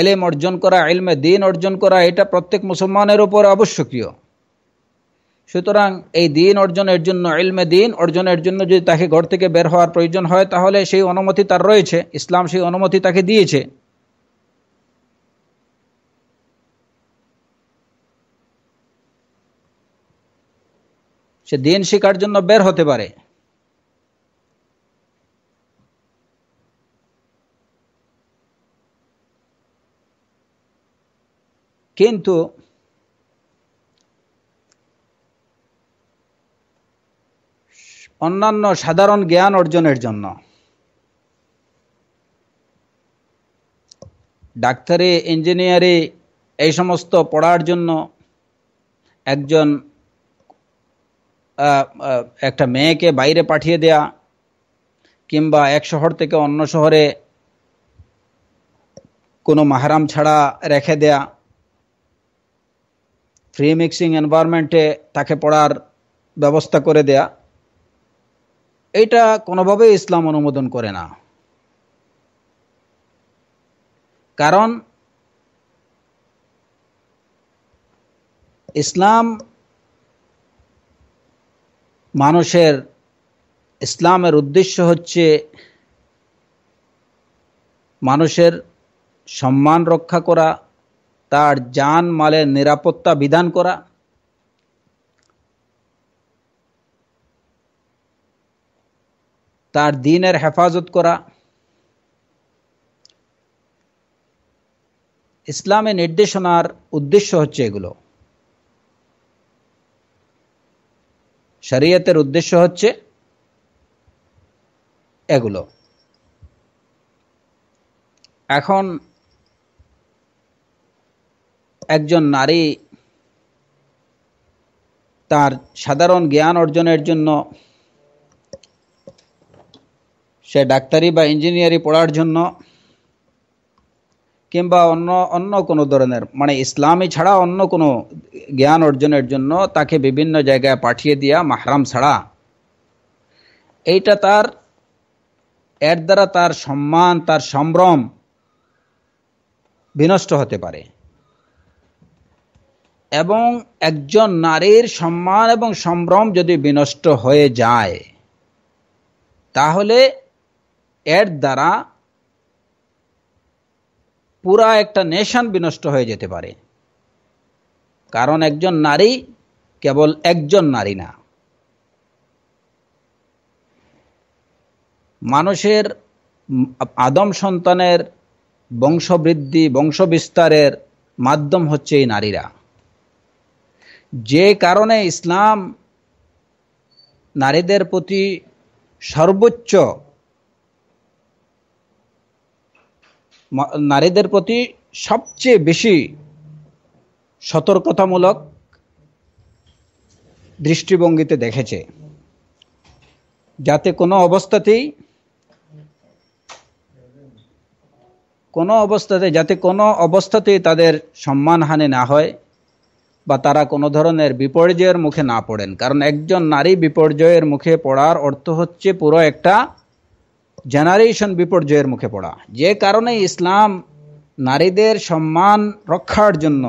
এলেম অর্জন করা এলমে দিন অর্জন করা এটা প্রত্যেক মুসলমানের উপর আবশ্যকীয় সুতরাং এই দিন অর্জনের জন্য এলমে দিন অর্জনের জন্য যদি তাকে ঘর থেকে বের হওয়ার প্রয়োজন হয় তাহলে সেই অনুমতি তার রয়েছে ইসলাম সেই অনুমতি তাকে দিয়েছে সে দিন শিকার জন্য বের হতে পারে কিন্তু অন্যান্য সাধারণ জ্ঞান অর্জনের জন্য ডাক্তারি ইঞ্জিনিয়ারে এই সমস্ত পড়ার জন্য একজন একটা মেয়েকে বাইরে পাঠিয়ে দেয়া কিংবা এক শহর থেকে অন্য শহরে কোনো মাহারাম ছাড়া রেখে দেয়া ফ্রি মিক্সিং এনভায়রনমেন্টে তাকে পড়ার ব্যবস্থা করে দেয়া এটা কোনোভাবেই ইসলাম অনুমোদন করে না কারণ ইসলাম মানুষের ইসলামের উদ্দেশ্য হচ্ছে মানুষের সম্মান রক্ষা করা তার যান মালের নিরাপত্তা বিধান করা তার দিনের হেফাজত করা ইসলামের নির্দেশনার উদ্দেশ্য হচ্ছে এগুলো শরিয়তের উদ্দেশ্য হচ্ছে এগুলো এখন একজন নারী তার সাধারণ জ্ঞান অর্জনের জন্য সে ডাক্তারি বা ইঞ্জিনিয়ারিং পড়ার জন্য কিংবা অন্য অন্য কোনো ধরনের মানে ইসলামী ছাড়া অন্য কোনো জ্ঞান অর্জনের জন্য তাকে বিভিন্ন জায়গায় পাঠিয়ে দিয়া মাহরাম ছাড়া এইটা তার এর দ্বারা তার সম্মান তার সম্ভ্রম বিনষ্ট হতে পারে এবং একজন নারীর সম্মান এবং সম্ভ্রম যদি বিনষ্ট হয়ে যায় তাহলে এর দ্বারা পুরা একটা নেশান বিনষ্ট হয়ে যেতে পারে কারণ একজন নারী কেবল একজন নারী না মানুষের আদম সন্তানের বংশবৃদ্ধি বংশবিস্তারের মাধ্যম হচ্ছে এই নারীরা যে কারণে ইসলাম নারীদের প্রতি সর্বোচ্চ নারীদের প্রতি সবচেয়ে বেশি সতর্কতামূলক দৃষ্টিভঙ্গিতে দেখেছে যাতে কোনো অবস্থাতেই কোনো অবস্থাতে যাতে কোনো অবস্থাতেই তাদের সম্মানহানি না হয় বা তারা কোনো ধরনের বিপর্যয়ের মুখে না পড়েন কারণ একজন নারী বিপর্যয়ের মুখে পড়ার অর্থ হচ্ছে পুরো একটা জেনারেশন বিপর্যয়ের মুখে পড়া যে কারণে ইসলাম নারীদের সম্মান রক্ষার জন্য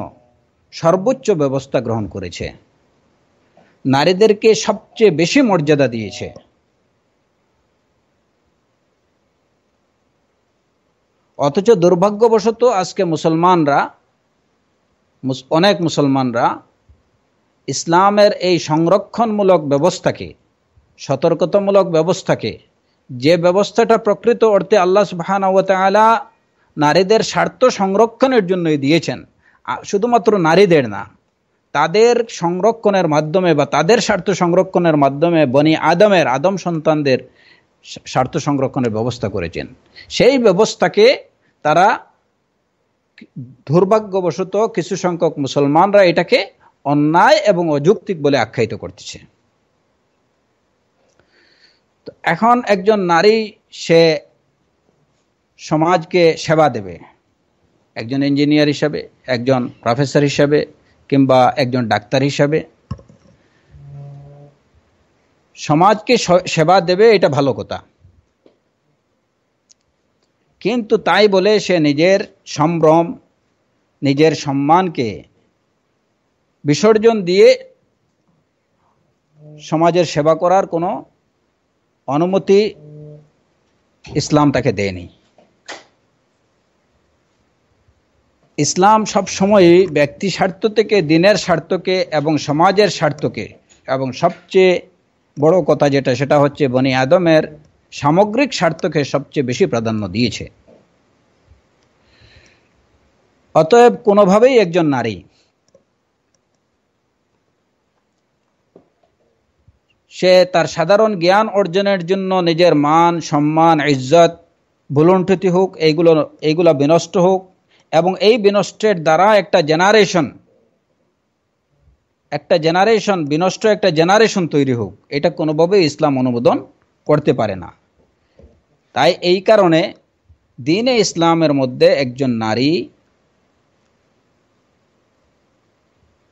সর্বোচ্চ ব্যবস্থা গ্রহণ করেছে নারীদেরকে সবচেয়ে বেশি মর্যাদা দিয়েছে অথচ দুর্ভাগ্যবশত আজকে মুসলমানরা অনেক মুসলমানরা ইসলামের এই সংরক্ষণমূলক ব্যবস্থাকে সতর্কতামূলক ব্যবস্থাকে যে ব্যবস্থাটা প্রকৃত অর্থে আল্লাহ সুবাহানওয়ালা নারীদের স্বার্থ সংরক্ষণের জন্যই দিয়েছেন শুধুমাত্র নারীদের না তাদের সংরক্ষণের মাধ্যমে বা তাদের স্বার্থ সংরক্ষণের মাধ্যমে বনি আদমের আদম সন্তানদের স্বার্থ সংরক্ষণের ব্যবস্থা করেছেন সেই ব্যবস্থাকে তারা দুর্ভাগ্যবশত কিছু সংখ্যক মুসলমানরা এটাকে অন্যায় এবং অযৌক্তিক বলে আখ্যায়িত করতেছে এখন একজন নারী সে সমাজকে সেবা দেবে একজন ইঞ্জিনিয়ার হিসাবে একজন প্রফেসর হিসাবে কিংবা একজন ডাক্তার হিসাবে সমাজকে সেবা দেবে এটা ভালো কথা কিন্তু তাই বলে সে নিজের সম্ভ্রম নিজের সম্মানকে বিসর্জন দিয়ে সমাজের সেবা করার কোনো অনুমতি ইসলাম তাকে দেয়নি ইসলাম সময় ব্যক্তি স্বার্থ থেকে দিনের স্বার্থকে এবং সমাজের স্বার্থকে এবং সবচেয়ে বড় কথা যেটা সেটা হচ্ছে বনি আদমের সামগ্রিক স্বার্থকে সবচেয়ে বেশি প্রাধান্য দিয়েছে অতএব কোনোভাবেই একজন নারী সে তার সাধারণ জ্ঞান অর্জনের জন্য নিজের মান সম্মান ইজ্জত ভুলুণ্ঠতি হোক এইগুলো এইগুলো বিনষ্ট হোক এবং এই বিনষ্টের দ্বারা একটা জেনারেশন একটা জেনারেশন বিনষ্ট একটা জেনারেশন তৈরি হোক এটা কোনোভাবেই ইসলাম অনুমোদন করতে পারে না তাই এই কারণে দিনে ইসলামের মধ্যে একজন নারী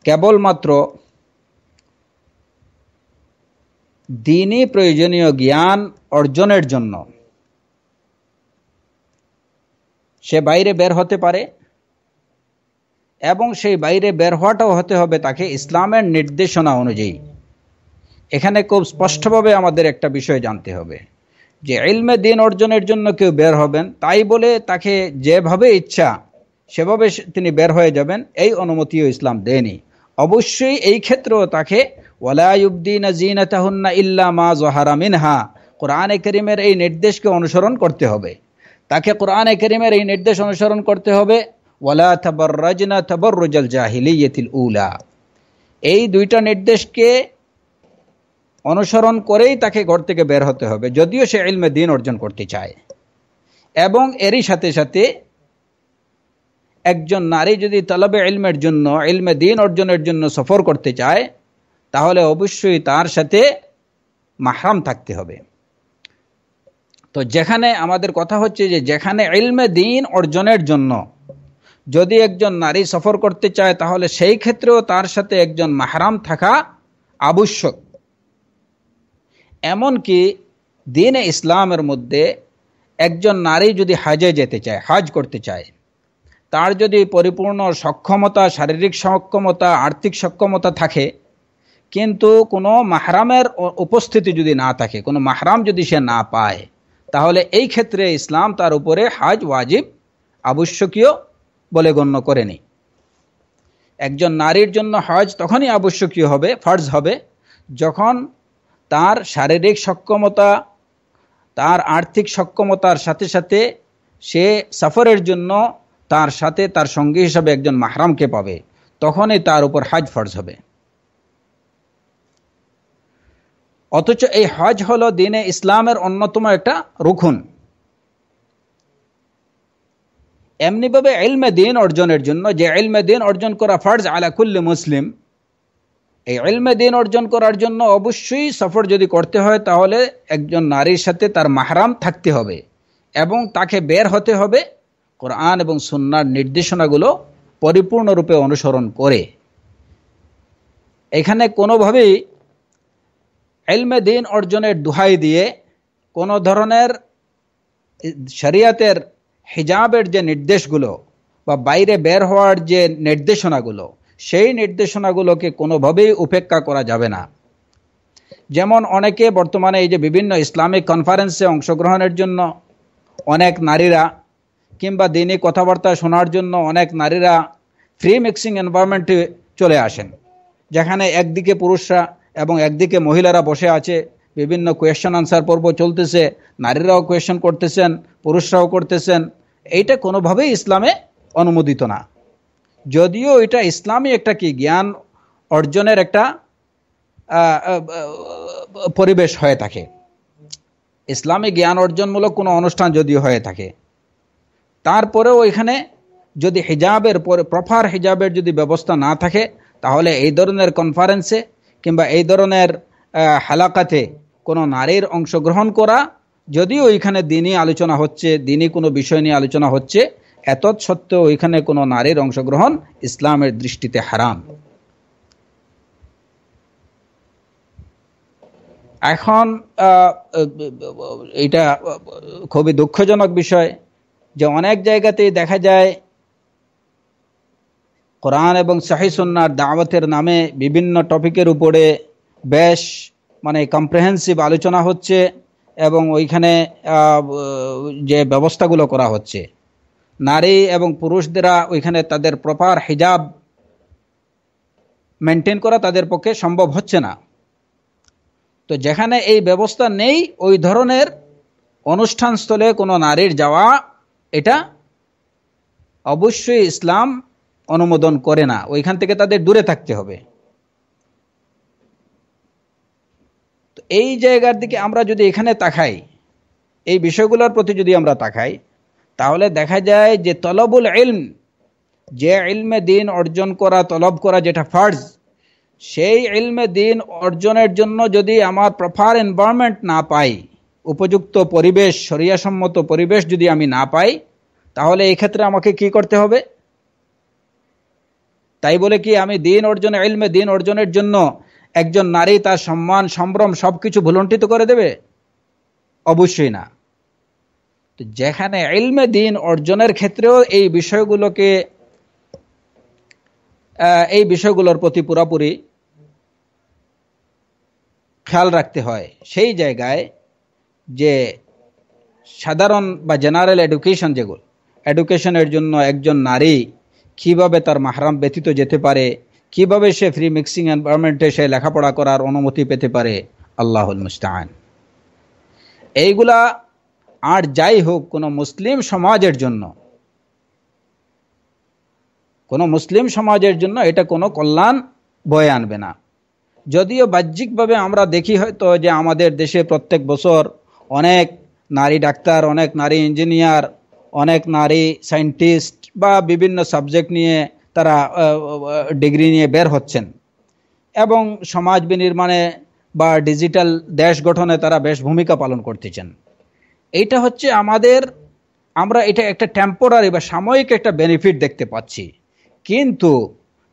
কেবলমাত্র দিনই প্রয়োজনীয় জ্ঞান অর্জনের জন্য সে বাইরে বের হতে পারে এবং সেই বাইরে বের হওয়াটাও হতে হবে তাকে ইসলামের নির্দেশনা অনুযায়ী এখানে খুব স্পষ্টভাবে আমাদের একটা বিষয় জানতে হবে যে ইলমে দিন অর্জনের জন্য কেউ বের হবেন তাই বলে তাকে যেভাবে ইচ্ছা সেভাবে তিনি বের হয়ে যাবেন এই অনুমতিও ইসলাম দেয়নি অবশ্যই এই ক্ষেত্রেও তাকে ইল্লা মা কোরআনে করিমের এই নির্দেশকে অনুসরণ করতে হবে তাকে কোরআনে করিমের এই নির্দেশ অনুসরণ করতে হবে উলা এই দুইটা নির্দেশকে অনুসরণ করেই তাকে ঘর থেকে বের হতে হবে যদিও সে ইলমে দিন অর্জন করতে চায় এবং এরই সাথে সাথে একজন নারী যদি তলবে ইলমের জন্য ইলমে দিন অর্জনের জন্য সফর করতে চায় তাহলে অবশ্যই তার সাথে মাহরাম থাকতে হবে তো যেখানে আমাদের কথা হচ্ছে যে যেখানে ইলমে দিন অর্জনের জন্য যদি একজন নারী সফর করতে চায় তাহলে সেই ক্ষেত্রেও তার সাথে একজন মাহরাম থাকা আবশ্যক এমনকি দিনে ইসলামের মধ্যে একজন নারী যদি হাজে যেতে চায় হাজ করতে চায় তার যদি পরিপূর্ণ সক্ষমতা শারীরিক সক্ষমতা আর্থিক সক্ষমতা থাকে কিন্তু কোনো মাহরামের উপস্থিতি যদি না থাকে কোনো মাহরাম যদি সে না পায় তাহলে এই ক্ষেত্রে ইসলাম তার উপরে হাজ ওয়াজিব আবশ্যকীয় বলে গণ্য করেনি একজন নারীর জন্য হজ তখনই আবশ্যকীয় হবে ফার্জ হবে যখন তার শারীরিক সক্ষমতা তার আর্থিক সক্ষমতার সাথে সাথে সে সফরের জন্য তার সাথে তার সঙ্গী হিসাবে একজন মাহরামকে পাবে তখনই তার উপর হাজ ফর্জ হবে অথচ এই হজ হল দিনে ইসলামের অন্যতম একটা রুখুন এমনিভাবে এলমে দিন অর্জনের জন্য যে এলমে দিন অর্জন করা ফার্জ আলাকুল্লি মুসলিম এই এলমে দিন অর্জন করার জন্য অবশ্যই সফর যদি করতে হয় তাহলে একজন নারীর সাথে তার মাহরাম থাকতে হবে এবং তাকে বের হতে হবে কোরআন এবং সুন্নার নির্দেশনাগুলো পরিপূর্ণরূপে অনুসরণ করে এখানে কোনোভাবেই এলমে দিন অর্জনের দুহাই দিয়ে কোনো ধরনের শরিয়াতের হিজাবের যে নির্দেশগুলো বা বাইরে বের হওয়ার যে নির্দেশনাগুলো সেই নির্দেশনাগুলোকে কোনোভাবেই উপেক্ষা করা যাবে না যেমন অনেকে বর্তমানে এই যে বিভিন্ন ইসলামিক কনফারেন্সে অংশগ্রহণের জন্য অনেক নারীরা কিংবা দিনই কথাবার্তা শোনার জন্য অনেক নারীরা ফ্রি মিক্সিং এনভায়রনমেন্টে চলে আসেন যেখানে একদিকে পুরুষরা এবং একদিকে মহিলারা বসে আছে বিভিন্ন কোয়েশ্চন আনসার পর্ব চলতেছে নারীরাও কোয়েশ্চন করতেছেন পুরুষরাও করতেছেন এইটা কোনোভাবেই ইসলামে অনুমোদিত না যদিও এটা ইসলামী একটা কি জ্ঞান অর্জনের একটা পরিবেশ হয়ে থাকে ইসলামী জ্ঞান অর্জনমূলক কোনো অনুষ্ঠান যদিও হয়ে থাকে তারপরেও এখানে যদি হিজাবের পরে প্রফার হিজাবের যদি ব্যবস্থা না থাকে তাহলে এই ধরনের কনফারেন্সে কিংবা এই ধরনের হালাকাতে কোনো নারীর অংশগ্রহণ করা যদিও ওইখানে দিনই আলোচনা হচ্ছে দিনই কোনো বিষয় নিয়ে আলোচনা হচ্ছে এত সত্ত্বেও ওইখানে কোনো নারীর অংশগ্রহণ ইসলামের দৃষ্টিতে হারাম এখন এটা খুবই দুঃখজনক বিষয় যে অনেক জায়গাতেই দেখা যায় কোরআন এবং সাহিসুন্নার দাওয়াতের নামে বিভিন্ন টপিকের উপরে বেশ মানে কম্প্রেহেন্সিভ আলোচনা হচ্ছে এবং ওইখানে যে ব্যবস্থাগুলো করা হচ্ছে নারী এবং পুরুষদেরা ওইখানে তাদের প্রপার হিজাব মেনটেন করা তাদের পক্ষে সম্ভব হচ্ছে না তো যেখানে এই ব্যবস্থা নেই ওই ধরনের অনুষ্ঠানস্থলে কোনো নারীর যাওয়া এটা অবশ্যই ইসলাম অনুমোদন করে না ওইখান থেকে তাদের দূরে থাকতে হবে তো এই জায়গার দিকে আমরা যদি এখানে তাকাই এই বিষয়গুলোর প্রতি যদি আমরা তাকাই তাহলে দেখা যায় যে তলবুল এলম যে এলমে দিন অর্জন করা তলব করা যেটা ফার্জ সেই এলমে দিন অর্জনের জন্য যদি আমার প্রপার এনভায়রনমেন্ট না পাই উপযুক্ত পরিবেশ সরিয়াসম্মত পরিবেশ যদি আমি না পাই তাহলে এই ক্ষেত্রে আমাকে কি করতে হবে তাই বলে কি আমি দিন অর্জনে এলমে দিন অর্জনের জন্য একজন নারী তার সম্মান সম্ভ্রম সব কিছু ভুলণ্ঠিত করে দেবে অবশ্যই না তো যেখানে এলমে দিন অর্জনের ক্ষেত্রেও এই বিষয়গুলোকে এই বিষয়গুলোর প্রতি পুরাপুরি খেয়াল রাখতে হয় সেই জায়গায় যে সাধারণ বা জেনারেল এডুকেশন যেগুলো এডুকেশনের জন্য একজন নারী কিভাবে তার মাহরাম ব্যতীত যেতে পারে কিভাবে সে ফ্রি মিক্সিং এনভায়রনমেন্টে সে লেখাপড়া করার অনুমতি পেতে পারে আল্লাহ মুস্তাহান এইগুলা আর যাই হোক কোনো মুসলিম সমাজের জন্য কোন মুসলিম সমাজের জন্য এটা কোনো কল্যাণ বয়ে আনবে না যদিও বাহ্যিকভাবে আমরা দেখি হয়তো যে আমাদের দেশে প্রত্যেক বছর অনেক নারী ডাক্তার অনেক নারী ইঞ্জিনিয়ার অনেক নারী সাইন্টিস্ট বা বিভিন্ন সাবজেক্ট নিয়ে তারা ডিগ্রি নিয়ে বের হচ্ছেন এবং সমাজ বিনির্মাণে বা ডিজিটাল দেশ গঠনে তারা বেশ ভূমিকা পালন করতেছেন এইটা হচ্ছে আমাদের আমরা এটা একটা টেম্পোরারি বা সাময়িক একটা বেনিফিট দেখতে পাচ্ছি কিন্তু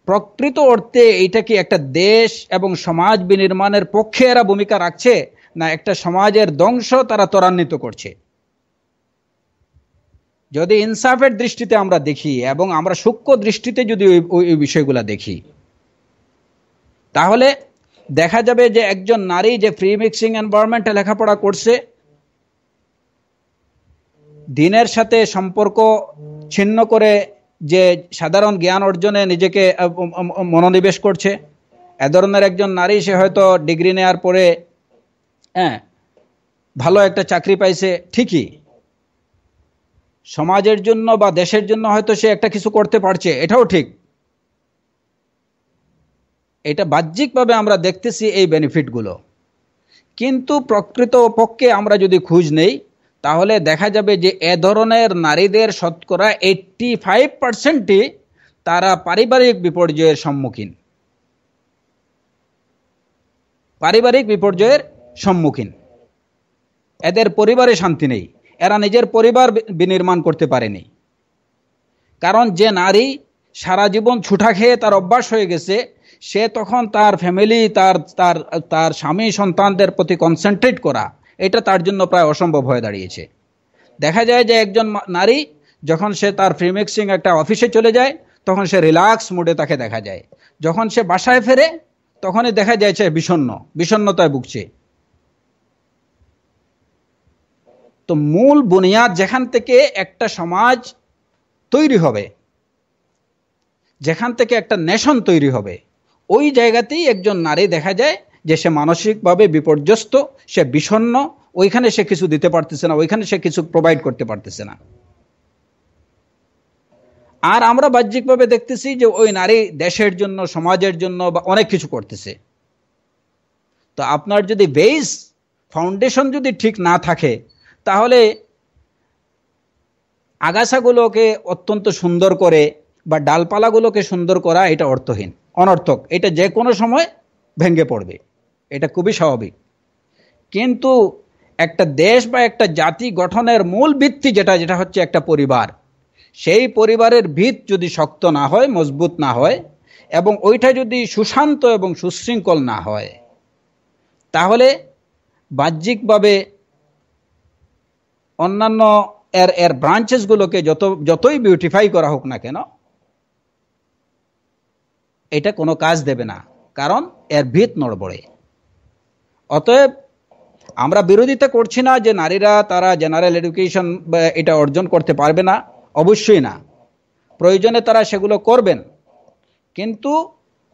প্রকৃত অর্থে এইটা কি একটা দেশ এবং সমাজ বিনির্মাণের পক্ষে এরা ভূমিকা রাখছে না একটা সমাজের ধ্বংস তারা ত্বরান্বিত করছে যদি ইনসাফের দৃষ্টিতে আমরা দেখি এবং আমরা সূক্ষ্ম দৃষ্টিতে যদি ওই বিষয়গুলো দেখি তাহলে দেখা যাবে যে একজন নারী যে ফ্রি মিক্সিং এনভায়রনমেন্টে লেখাপড়া করছে দিনের সাথে সম্পর্ক ছিন্ন করে যে সাধারণ জ্ঞান অর্জনে নিজেকে মনোনিবেশ করছে এ ধরনের একজন নারী সে হয়তো ডিগ্রি নেওয়ার পরে হ্যাঁ ভালো একটা চাকরি পাইছে ঠিকই সমাজের জন্য বা দেশের জন্য হয়তো সে একটা কিছু করতে পারছে এটাও ঠিক এটা বাহ্যিকভাবে আমরা দেখতেছি এই বেনিফিটগুলো কিন্তু প্রকৃত পক্ষে আমরা যদি খোঁজ নেই তাহলে দেখা যাবে যে এ ধরনের নারীদের শতকরা এইট্টি ফাইভ পার্সেন্টই তারা পারিবারিক বিপর্যয়ের সম্মুখীন পারিবারিক বিপর্যয়ের সম্মুখীন এদের পরিবারে শান্তি নেই এরা নিজের পরিবার বিনির্মাণ করতে পারেনি কারণ যে নারী সারা জীবন ছুটা খেয়ে তার অভ্যাস হয়ে গেছে সে তখন তার ফ্যামিলি তার তার তার স্বামী সন্তানদের প্রতি কনসেন্ট্রেট করা এটা তার জন্য প্রায় অসম্ভব হয়ে দাঁড়িয়েছে দেখা যায় যে একজন নারী যখন সে তার ফ্রিমিক্সিং একটা অফিসে চলে যায় তখন সে রিল্যাক্স মুডে তাকে দেখা যায় যখন সে বাসায় ফেরে তখনই দেখা যায় সে বিষণ্ন বিষণ্নতায় ভুগছে তো মূল বুনিয়াদ যেখান থেকে একটা সমাজ তৈরি হবে যেখান থেকে একটা নেশন তৈরি হবে ওই জায়গাতেই একজন নারী দেখা যায় যে সে মানসিকভাবে বিপর্যস্ত সে বিষণ্ন ওইখানে সে কিছু দিতে পারতেছে না ওইখানে সে কিছু প্রোভাইড করতে পারতেছে না আর আমরা বাহ্যিকভাবে দেখতেছি যে ওই নারী দেশের জন্য সমাজের জন্য বা অনেক কিছু করতেছে তো আপনার যদি বেস ফাউন্ডেশন যদি ঠিক না থাকে তাহলে আগাছাগুলোকে অত্যন্ত সুন্দর করে বা ডালপালাগুলোকে সুন্দর করা এটা অর্থহীন অনর্থক এটা যে কোনো সময় ভেঙে পড়বে এটা খুবই স্বাভাবিক কিন্তু একটা দেশ বা একটা জাতি গঠনের মূল ভিত্তি যেটা যেটা হচ্ছে একটা পরিবার সেই পরিবারের ভিত যদি শক্ত না হয় মজবুত না হয় এবং ওইটা যদি সুশান্ত এবং সুশৃঙ্খল না হয় তাহলে বাহ্যিকভাবে অন্যান্য এর এর ব্রাঞ্চেসগুলোকে যত যতই বিউটিফাই করা হোক না কেন এটা কোনো কাজ দেবে না কারণ এর ভিত নড়বড়ে অতএব আমরা বিরোধিতা করছি না যে নারীরা তারা জেনারেল এডুকেশন এটা অর্জন করতে পারবে না অবশ্যই না প্রয়োজনে তারা সেগুলো করবেন কিন্তু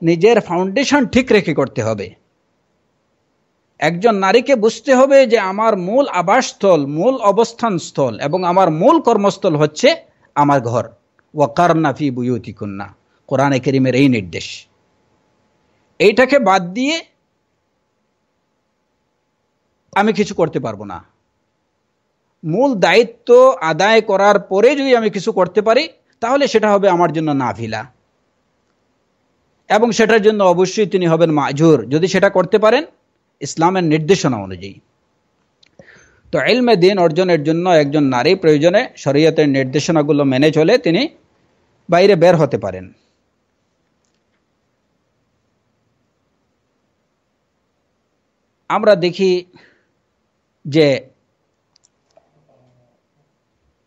নিজের ফাউন্ডেশন ঠিক রেখে করতে হবে একজন নারীকে বুঝতে হবে যে আমার মূল আবাসস্থল মূল অবস্থানস্থল এবং আমার মূল কর্মস্থল হচ্ছে আমার ঘর নাফি বুয়তি কন্যা কোরআনে করিমের এই নির্দেশ এইটাকে বাদ দিয়ে আমি কিছু করতে পারবো না মূল দায়িত্ব আদায় করার পরে যদি আমি কিছু করতে পারি তাহলে সেটা হবে আমার জন্য নাভিলা এবং সেটার জন্য অবশ্যই তিনি হবেন মাঝুর যদি সেটা করতে পারেন ইসলামের নির্দেশনা অনুযায়ী তো এলমে দিন অর্জনের জন্য একজন নারী প্রয়োজনে শরীয়তের নির্দেশনাগুলো মেনে চলে তিনি বাইরে বের হতে পারেন আমরা দেখি যে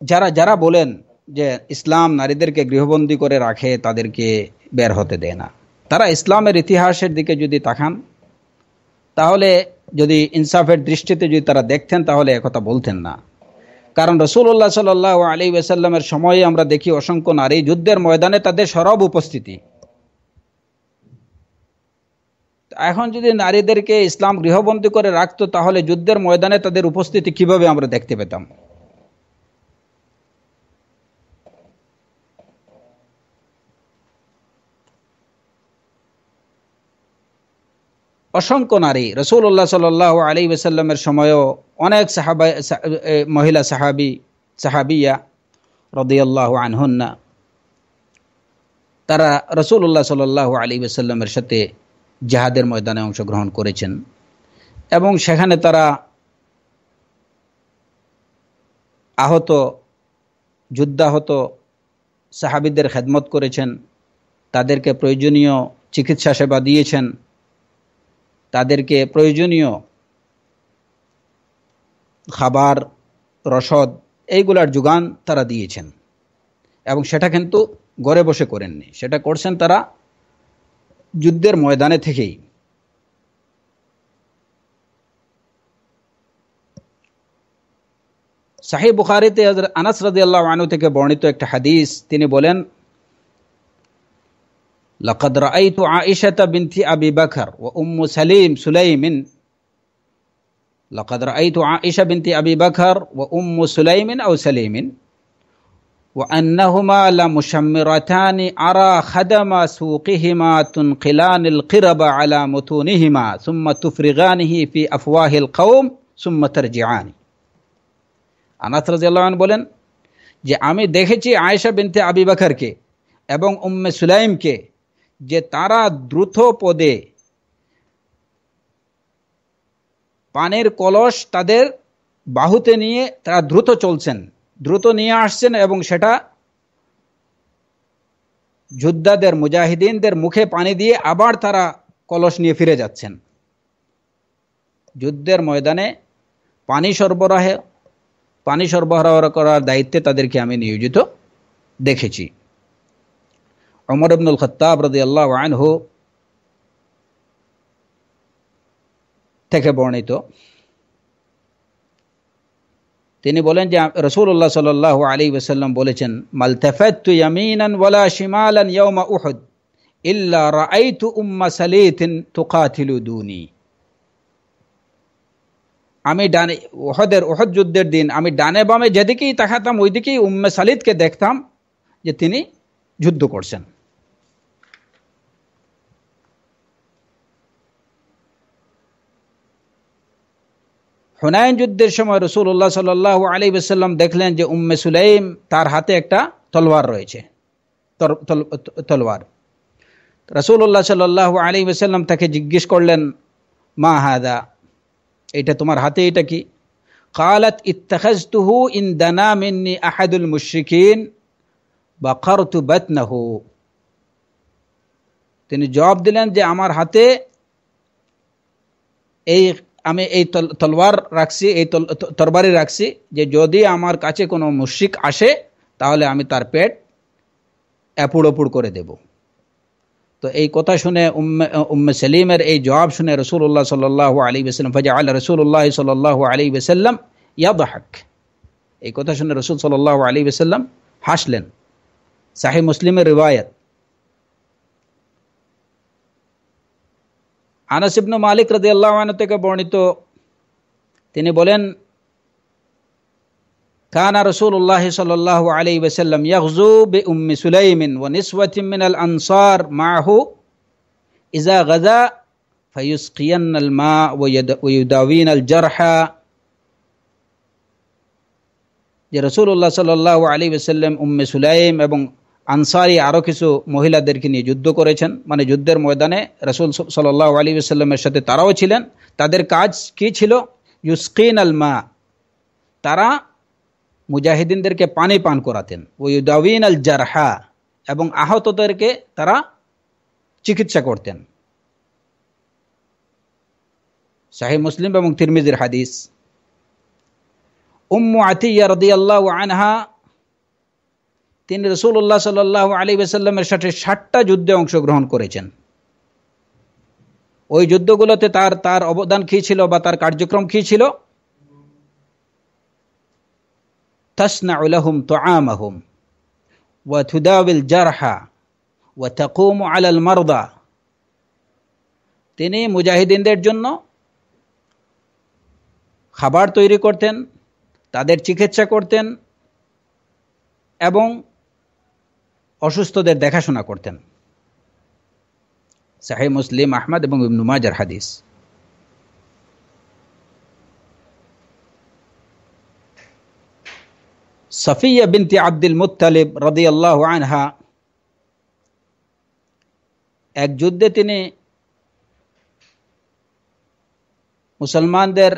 যারা যারা বলেন যে ইসলাম নারীদেরকে গৃহবন্দী করে রাখে তাদেরকে বের হতে দেয় না তারা ইসলামের ইতিহাসের দিকে যদি তাকান তাহলে যদি ইনসাফের দৃষ্টিতে যদি তারা দেখতেন তাহলে একথা বলতেন না কারণ রসুল্লাহ সাল আলী ওয়াসাল্লামের সময়ে আমরা দেখি অসংখ্য নারী যুদ্ধের ময়দানে তাদের সরব উপস্থিতি এখন যদি নারীদেরকে ইসলাম গৃহবন্দী করে রাখতো তাহলে যুদ্ধের ময়দানে তাদের উপস্থিতি কিভাবে আমরা দেখতে পেতাম অসংখ্য নারী রসুল্লাহ সাল্লাহ আলী ওসাল্লামের সময়ও অনেক সাহাবা মহিলা সাহাবি সাহাবিয়া রদিয়াল্লাহ আনহন্না তারা রসুল্লাহ সাল্লাহ আলী ওসাল্লামের সাথে জাহাদের ময়দানে অংশগ্রহণ করেছেন এবং সেখানে তারা আহত যুদ্ধাহত সাহাবিদের খেদমত করেছেন তাদেরকে প্রয়োজনীয় চিকিৎসা সেবা দিয়েছেন তাদেরকে প্রয়োজনীয় খাবার রসদ এইগুলার যোগান তারা দিয়েছেন এবং সেটা কিন্তু ঘরে বসে করেননি সেটা করছেন তারা যুদ্ধের ময়দানে থেকেই সাহেব বুখারিতে আনাস রাজি আল্লাহ আনু থেকে বর্ণিত একটা হাদিস তিনি বলেন لقد رأيت عائشة بنت أبي بكر وأم سليم سليم لقد رأيت عائشة بنت أبي بكر وأم سليم أو سليم وأنهما لمشمرتان أرى خدم سوقهما تنقلان القرب على متونهما ثم تفرغانه في أفواه القوم ثم ترجعان رضي আনাথ রাজিয়াল্লাহ বলেন যে আমি দেখেছি আয়েশা বিনতে আবি বাকারকে এবং উম্মে সুলাইমকে যে তারা দ্রুত পদে পানের কলস তাদের বাহুতে নিয়ে তারা দ্রুত চলছেন দ্রুত নিয়ে আসছেন এবং সেটা যোদ্ধাদের মুজাহিদিনদের মুখে পানি দিয়ে আবার তারা কলস নিয়ে ফিরে যাচ্ছেন যুদ্ধের ময়দানে পানি সরবরাহে পানি সরবরাহ করার দায়িত্বে তাদেরকে আমি নিয়োজিত দেখেছি অমর আবনুল খত্তাব রদি আল্লাহ আনহু থেকে বর্ণিত তিনি বলেন যে রসুল্লাহ সাল আলী ওসাল্লাম বলেছেন মালতাফাতু ইয়ামিনান ওয়ালা শিমালান ইয়াউমা উহুদ ইল্লা রাআইতু উম্মা সালিতিন তুকাতিলু দুনি আমি ডানে ওহদের ওহদ যুদ্ধের দিন আমি ডানে বামে যেদিকেই তাকাতাম ওইদিকেই উম্মে সালিদকে দেখতাম যে তিনি যুদ্ধ করছেন হুনায়ন যুদ্ধের সময় রসুল্লাহ সাল্লাহ আলী আসাল্লাম দেখলেন যে উম্মে সুলাইম তার হাতে একটা তলোয়ার রয়েছে তলোয়ার রসুল্লাহ সাল্লাহ আলী আসাল্লাম তাকে জিজ্ঞেস করলেন মা হাদা এটা তোমার হাতে এটা কি কালাত ইত্তাখাজতুহু ইন দানা মিন্নি আহাদুল মুশ্রিকিন বা খরতু বাতনাহু তিনি জবাব দিলেন যে আমার হাতে এই আমি এই তলোয়ার রাখছি এই তরবারি রাখছি যে যদি আমার কাছে কোনো মুশিক আসে তাহলে আমি তার পেট অপুড় করে দেব তো এই কথা শুনে উম্মে উম্মে সেলিমের এই জবাব শুনে রসুল্লাহ সাল্লাহ আলী বেসাল্লাম ফাজা আল রসুল্লাহ সাল্লাহ আলী বেসাল্লাম ইয়াদাহাক এই কথা শুনে রসুল সাল্লাহ আলী বেসাল্লাম হাসলেন শাহী মুসলিমের রিবায়ত আনাস ইবনু মালিক রাজি আল্লাহন থেকে বর্ণিত তিনি বলেন কানা রসুল্লাহ সাল্লাহ আলি ওসাল্লাম ইয়াহজু বে উম্মি সুলাইমিন ও নিসওয়াতিমিন আল আনসার মাহু ইজা গজা فيسقين الماء ويداوين الجرحى যে রসুল্লাহ সাল্লাহ আলী ওসাল্লাম উম্মে সুলাইম এবং আনসারি আরও কিছু মহিলাদেরকে নিয়ে যুদ্ধ করেছেন মানে যুদ্ধের ময়দানে রসুল সাল্লাহ আলী সাল্লামের সাথে তারাও ছিলেন তাদের কাজ কি ছিল ইউসকিন আল মা তারা মুজাহিদিনদেরকে পানি পান করাতেন ওয়ুদাউন আল জারহা এবং আহতদেরকে তারা চিকিৎসা করতেন শাহি মুসলিম এবং তিরমিজির হাদিস উম্মু আতিয়া রদি আল্লাহ আনহা তিনি রসুল্লাহ সাল্লাহ আলী আসাল্লামের সাথে ষাটটা যুদ্ধে অংশগ্রহণ করেছেন ওই যুদ্ধগুলোতে তার তার অবদান কী ছিল বা তার কার্যক্রম কী ছিল মারদা তিনি মুজাহিদিনদের জন্য খাবার তৈরি করতেন তাদের চিকিৎসা করতেন এবং অসুস্থদের দেখাশোনা করতেন সাহে মুসলিম আহমদ এবং ইবনু হাদিস সফিয়া বিনতি আব্দুল মুতালিব রদি আল্লাহ আনহা এক যুদ্ধে তিনি মুসলমানদের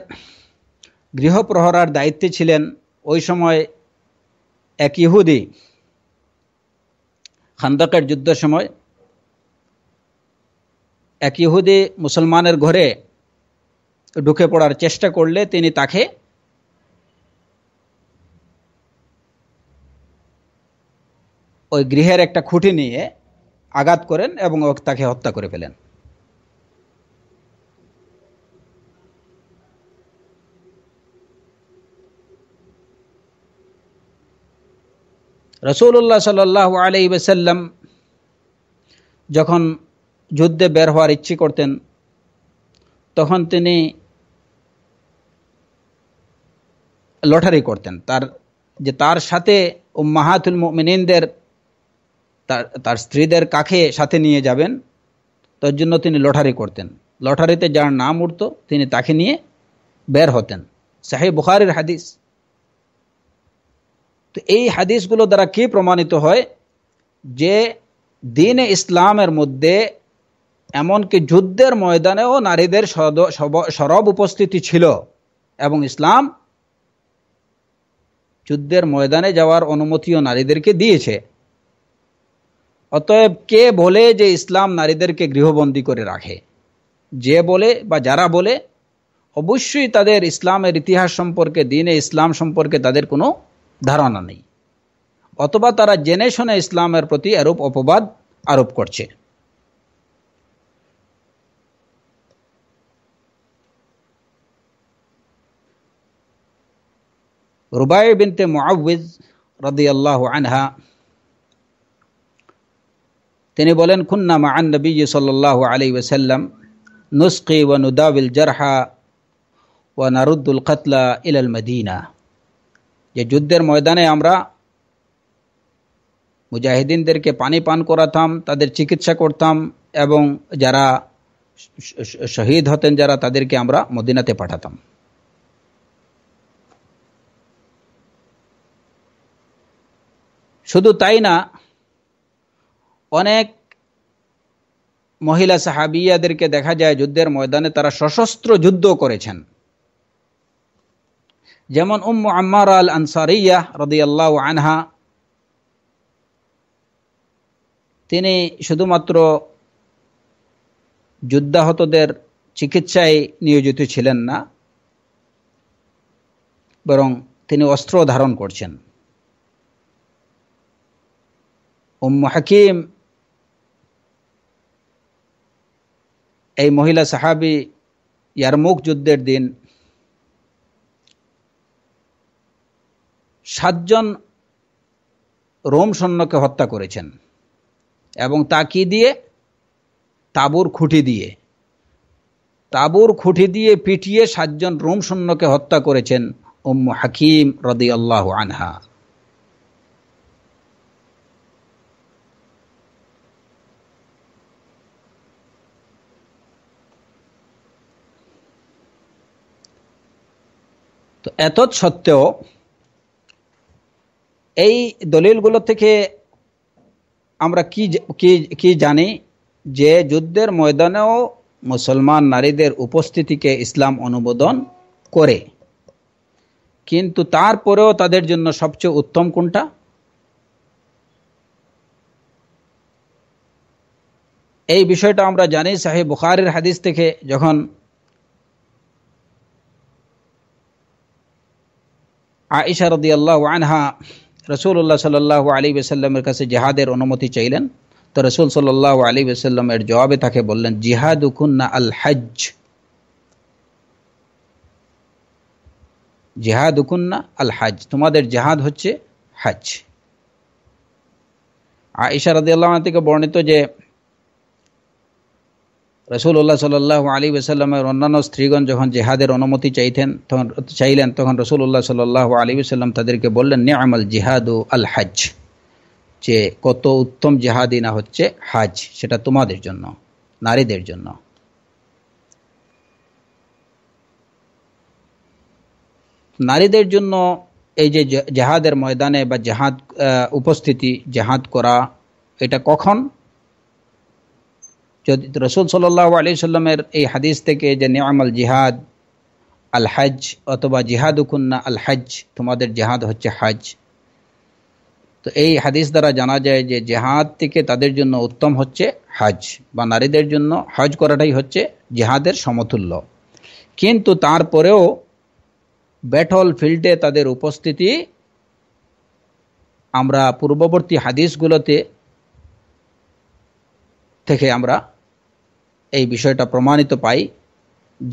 গৃহপ্রহরার দায়িত্বে ছিলেন ওই সময় এক ইহুদি খান্দাকের যুদ্ধের সময় এক ইহুদি মুসলমানের ঘরে ঢুকে পড়ার চেষ্টা করলে তিনি তাকে ওই গৃহের একটা খুঁটি নিয়ে আঘাত করেন এবং তাকে হত্যা করে ফেলেন রসুল্লাহ সাল্লাহ আলি বাসাল্লাম যখন যুদ্ধে বের হওয়ার ইচ্ছে করতেন তখন তিনি লটারি করতেন তার যে তার সাথে ও মাহাতুল মিনিনদের তার তার স্ত্রীদের কাকে সাথে নিয়ে যাবেন তার জন্য তিনি লটারি করতেন লটারিতে যার নাম উঠত তিনি তাকে নিয়ে বের হতেন সাহেব বুখারির হাদিস তো এই হাদিসগুলো দ্বারা কি প্রমাণিত হয় যে দিন ইসলামের মধ্যে এমনকি যুদ্ধের ময়দানেও নারীদের সরব উপস্থিতি ছিল এবং ইসলাম যুদ্ধের ময়দানে যাওয়ার অনুমতিও নারীদেরকে দিয়েছে অতএব কে বলে যে ইসলাম নারীদেরকে গৃহবন্দী করে রাখে যে বলে বা যারা বলে অবশ্যই তাদের ইসলামের ইতিহাস সম্পর্কে দিনে ইসলাম সম্পর্কে তাদের কোনো ধারণা নেই অথবা তারা জেনে শুনে ইসলামের প্রতি আরোপ অপবাদ আরোপ করছে রুবাই বিনতে মুআউজ আনহা তিনি বলেন খুন্না মা আন নবী সাল্লাল্লাহু আলাইহি ওয়াসাল্লাম নুসকি ওয়া নুদাবিল জারহা ওয়া নারুদ্দুল কাতলা ইলাল মদিনা যে যুদ্ধের ময়দানে আমরা মুজাহিদিনদেরকে পানি পান করাতাম তাদের চিকিৎসা করতাম এবং যারা শহীদ হতেন যারা তাদেরকে আমরা মদিনাতে পাঠাতাম শুধু তাই না অনেক মহিলা সাহাবিয়াদেরকে দেখা যায় যুদ্ধের ময়দানে তারা সশস্ত্র যুদ্ধ করেছেন যেমন উম্মু আম্মার আল আনসারিয়া রদিয়াল্লাহ আনহা তিনি শুধুমাত্র যুদ্ধাহতদের চিকিৎসায় নিয়োজিত ছিলেন না বরং তিনি অস্ত্র ধারণ করছেন উম্মু হাকিম এই মহিলা সাহাবি ইয়ারমুখ যুদ্ধের দিন সাতজন রোম সৈন্যকে হত্যা করেছেন এবং তা কি দিয়ে তাবুর খুঁটি দিয়ে তাবুর খুঁটি দিয়ে পিটিয়ে সাতজন রোম সৈন্যকে হত্যা করেছেন উম হাকিম রদি আল্লাহ আনহা তো এত সত্ত্বেও এই দলিলগুলো থেকে আমরা কি কি জানি যে যুদ্ধের ময়দানেও মুসলমান নারীদের উপস্থিতিকে ইসলাম অনুমোদন করে কিন্তু তারপরেও তাদের জন্য সবচেয়ে উত্তম কোনটা এই বিষয়টা আমরা জানি সাহেব বুখারের হাদিস থেকে যখন আইসারদি আল্লাহ আনহা রসুল্লাহ সাল্লাহ আলী বেসাল্লামের কাছে জেহাদের অনুমতি চাইলেন তো রসুল সাল্লাহ আলী বেসাল্লামের জবাবে তাকে বললেন জিহাদুকুন্না আল হজ জেহাদ উকুন্না আল হাজ তোমাদের জেহাদ হচ্ছে হাজ আয়েশা রাদিয়াল্লাহ থেকে বর্ণিত যে রসুল্লাহ সাল্লাহ আলী ওসাল্লামের অন্যান্য স্ত্রীগণ যখন জেহাদের অনুমতি চাইতেন তখন চাইলেন তখন রসুল্লাহ সাল্লাহ আলী ওসাল্লাম তাদেরকে বললেন নিয়ামাল জিহাদু আল হাজ যে কত উত্তম জেহাদি না হচ্ছে হাজ সেটা তোমাদের জন্য নারীদের জন্য নারীদের জন্য এই যে জেহাদের ময়দানে বা জেহাদ উপস্থিতি জেহাদ করা এটা কখন যদি রসুল সাল্লাহ আলি সাল্লামের এই হাদিস থেকে যে নিয়ামাল জিহাদ আল হাজ অথবা জিহাদুকুন্না আল হাজ তোমাদের জেহাদ হচ্ছে হাজ তো এই হাদিস দ্বারা জানা যায় যে জেহাদ থেকে তাদের জন্য উত্তম হচ্ছে হাজ বা নারীদের জন্য হজ করাটাই হচ্ছে জেহাদের সমতুল্য কিন্তু তারপরেও ব্যাটল ফিল্ডে তাদের উপস্থিতি আমরা পূর্ববর্তী হাদিসগুলোতে থেকে আমরা এই বিষয়টা প্রমাণিত পাই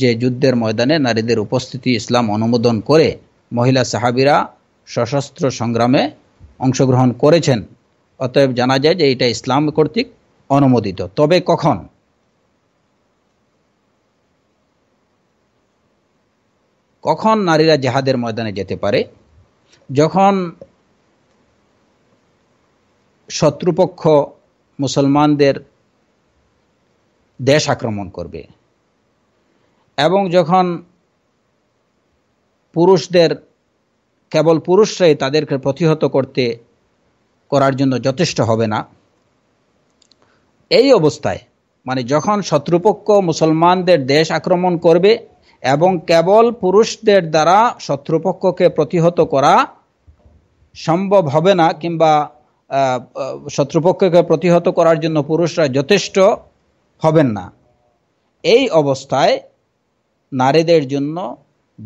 যে যুদ্ধের ময়দানে নারীদের উপস্থিতি ইসলাম অনুমোদন করে মহিলা সাহাবিরা সশস্ত্র সংগ্রামে অংশগ্রহণ করেছেন অতএব জানা যায় যে এটা ইসলাম কর্তৃক অনুমোদিত তবে কখন কখন নারীরা জেহাদের ময়দানে যেতে পারে যখন শত্রুপক্ষ মুসলমানদের দেশ আক্রমণ করবে এবং যখন পুরুষদের কেবল পুরুষরাই তাদেরকে প্রতিহত করতে করার জন্য যথেষ্ট হবে না এই অবস্থায় মানে যখন শত্রুপক্ষ মুসলমানদের দেশ আক্রমণ করবে এবং কেবল পুরুষদের দ্বারা শত্রুপক্ষকে প্রতিহত করা সম্ভব হবে না কিংবা শত্রুপক্ষকে প্রতিহত করার জন্য পুরুষরা যথেষ্ট হবেন না এই অবস্থায় নারীদের জন্য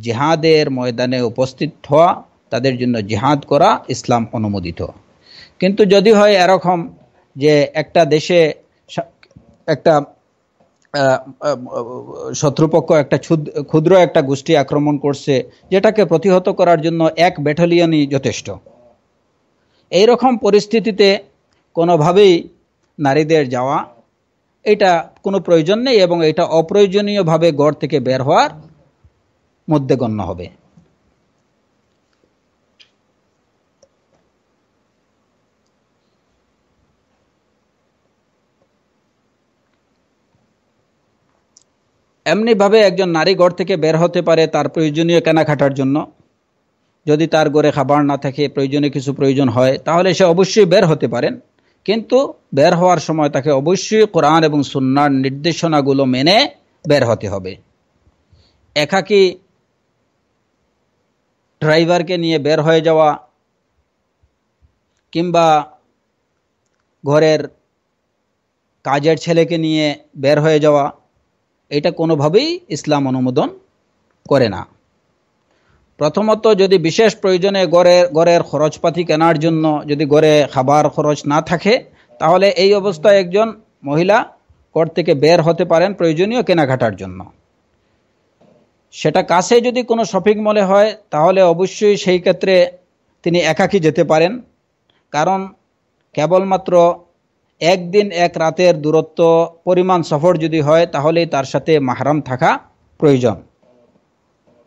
জেহাদের ময়দানে উপস্থিত হওয়া তাদের জন্য জেহাদ করা ইসলাম অনুমোদিত কিন্তু যদি হয় এরকম যে একটা দেশে একটা শত্রুপক্ষ একটা ক্ষুদ্র একটা গোষ্ঠী আক্রমণ করছে যেটাকে প্রতিহত করার জন্য এক ব্যাটালিয়নই যথেষ্ট এই রকম পরিস্থিতিতে কোনোভাবেই নারীদের যাওয়া এটা কোনো প্রয়োজন নেই এবং এটা অপ্রয়োজনীয়ভাবে গড় থেকে বের হওয়ার মধ্যে গণ্য হবে এমনিভাবে একজন নারী ঘর থেকে বের হতে পারে তার প্রয়োজনীয় কেনাকাটার জন্য যদি তার গড়ে খাবার না থাকে প্রয়োজনীয় কিছু প্রয়োজন হয় তাহলে সে অবশ্যই বের হতে পারেন কিন্তু বের হওয়ার সময় তাকে অবশ্যই কোরআন এবং সুনার নির্দেশনাগুলো মেনে বের হতে হবে একাকি ড্রাইভারকে নিয়ে বের হয়ে যাওয়া কিংবা ঘরের কাজের ছেলেকে নিয়ে বের হয়ে যাওয়া এটা কোনোভাবেই ইসলাম অনুমোদন করে না প্রথমত যদি বিশেষ প্রয়োজনে গড়ে গড়ের খরচপাতি কেনার জন্য যদি গড়ে খাবার খরচ না থাকে তাহলে এই অবস্থায় একজন মহিলা কর থেকে বের হতে পারেন প্রয়োজনীয় কেনাকাটার জন্য সেটা কাছে যদি কোনো শপিং মলে হয় তাহলে অবশ্যই সেই ক্ষেত্রে তিনি একাকি যেতে পারেন কারণ কেবলমাত্র একদিন এক রাতের দূরত্ব পরিমাণ সফর যদি হয় তাহলেই তার সাথে মাহারাম থাকা প্রয়োজন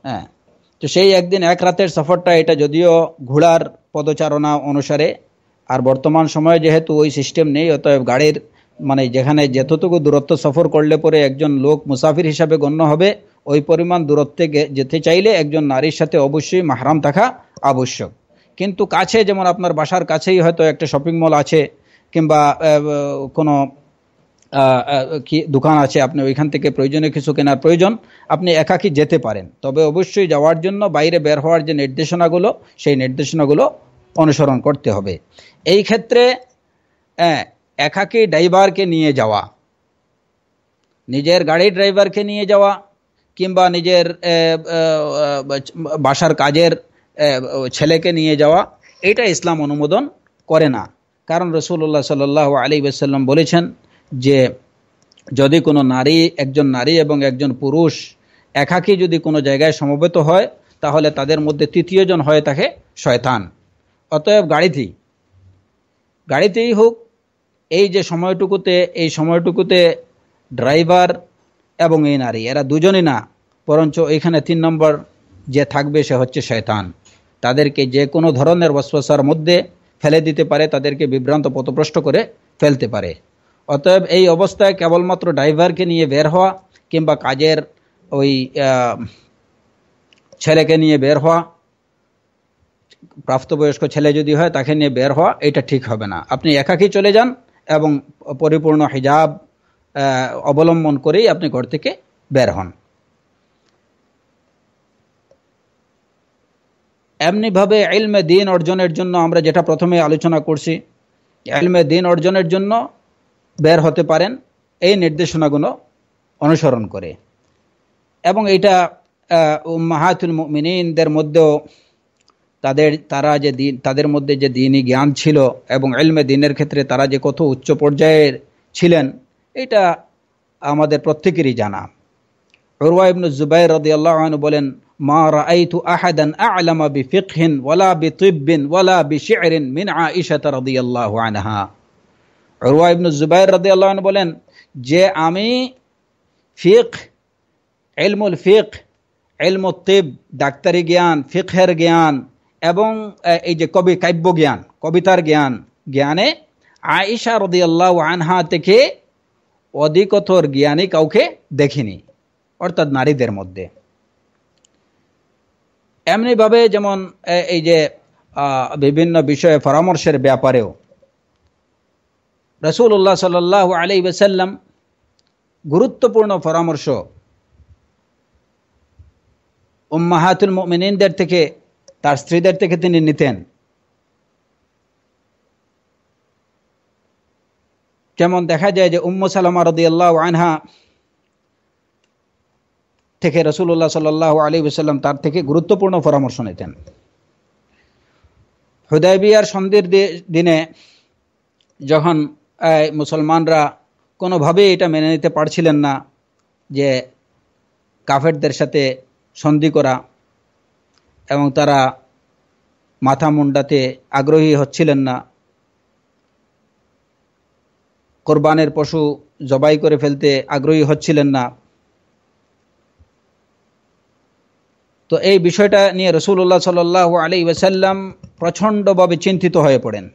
হ্যাঁ তো সেই একদিন এক রাতের সফরটা এটা যদিও ঘোড়ার পদচারণা অনুসারে আর বর্তমান সময়ে যেহেতু ওই সিস্টেম নেই অতএব গাড়ির মানে যেখানে যেতটুকু দূরত্ব সফর করলে পরে একজন লোক মুসাফির হিসাবে গণ্য হবে ওই পরিমাণ দূরত্বে যেতে চাইলে একজন নারীর সাথে অবশ্যই মাহরাম থাকা আবশ্যক কিন্তু কাছে যেমন আপনার বাসার কাছেই হয়তো একটা শপিং মল আছে কিংবা কোনো কি দোকান আছে আপনি ওইখান থেকে প্রয়োজনীয় কিছু কেনার প্রয়োজন আপনি একাকি যেতে পারেন তবে অবশ্যই যাওয়ার জন্য বাইরে বের হওয়ার যে নির্দেশনাগুলো সেই নির্দেশনাগুলো অনুসরণ করতে হবে এই ক্ষেত্রে হ্যাঁ, একাকি ড্রাইভারকে নিয়ে যাওয়া নিজের গাড়ির ড্রাইভারকে নিয়ে যাওয়া কিংবা নিজের বাসার কাজের ছেলেকে নিয়ে যাওয়া এটা ইসলাম অনুমোদন করে না কারণ রসুল্লাহ সাল্লাহ আলী বলেছেন যে যদি কোনো নারী একজন নারী এবং একজন পুরুষ একাকি যদি কোনো জায়গায় সমবেত হয় তাহলে তাদের মধ্যে তৃতীয়জন হয় তাকে শয়তান অতএব গাড়িতেই গাড়িতেই হোক এই যে সময়টুকুতে এই সময়টুকুতে ড্রাইভার এবং এই নারী এরা দুজনই না বরঞ্চ এখানে তিন নম্বর যে থাকবে সে হচ্ছে শয়তান তাদেরকে যে কোনো ধরনের বসবাসার মধ্যে ফেলে দিতে পারে তাদেরকে বিভ্রান্ত পথপ্রষ্ট করে ফেলতে পারে অতএব এই অবস্থায় কেবলমাত্র ড্রাইভারকে নিয়ে বের হওয়া কিংবা কাজের ওই ছেলেকে নিয়ে বের হওয়া প্রাপ্তবয়স্ক ছেলে যদি হয় তাকে নিয়ে বের হওয়া এটা ঠিক হবে না আপনি একাকি চলে যান এবং পরিপূর্ণ হিজাব অবলম্বন করেই আপনি ঘর থেকে বের হন এমনিভাবে এলমে দিন অর্জনের জন্য আমরা যেটা প্রথমে আলোচনা করছি এলমে দিন অর্জনের জন্য বের হতে পারেন এই নির্দেশনাগুলো অনুসরণ করে এবং এটা মাহাতুল মিনীদের মধ্যেও তাদের তারা যে দিন তাদের মধ্যে যে দিনই জ্ঞান ছিল এবং এলমে দিনের ক্ষেত্রে তারা যে কত উচ্চ পর্যায়ের ছিলেন এটা আমাদের প্রত্যেকেরই জানা উরওয়া ইবনু জুবাইর রাদিয়াল্লাহু আনহু বলেন মা রাআইতু আহাদান আ'লামা বিফিকহিন ওয়ালা বিতিববিন ওয়ালা বিশি'রিন মিন আয়েশা রাদিয়াল্লাহু আনহা রুয়া ইবনু জুবাইর রাদি আল্লাহ বলেন যে আমি ফিক এলমুল ফিক এলমুল তিব ডাক্তারি জ্ঞান ফিকহের জ্ঞান এবং এই যে কবি কাব্য জ্ঞান কবিতার জ্ঞান জ্ঞানে আয়েশা রদি আল্লাহ আনহা থেকে অধিকতর জ্ঞানী কাউকে দেখিনি অর্থাৎ নারীদের মধ্যে এমনিভাবে যেমন এই যে বিভিন্ন বিষয়ে পরামর্শের ব্যাপারেও রসুল্লাহ সাল্লাহ আলি বাসাল্লাম গুরুত্বপূর্ণ পরামর্শ উম্মাহাতুল মিনদের থেকে তার স্ত্রীদের থেকে তিনি নিতেন যেমন দেখা যায় যে উম্ম সালামা আল্লাহ আনহা থেকে রসুল্লাহ সাল আলী সাল্লাম তার থেকে গুরুত্বপূর্ণ পরামর্শ নিতেন হুদয় বিয়ার সন্ধির দিনে যখন মুসলমানরা কোনোভাবে এটা মেনে নিতে পারছিলেন না যে কাফেরদের সাথে সন্ধি করা এবং তারা মাথা মুন্ডাতে আগ্রহী হচ্ছিলেন না কোরবানের পশু জবাই করে ফেলতে আগ্রহী হচ্ছিলেন না তো এই বিষয়টা নিয়ে রসুল্লাহ সাল আলী ওয়াসাল্লাম প্রচণ্ডভাবে চিন্তিত হয়ে পড়েন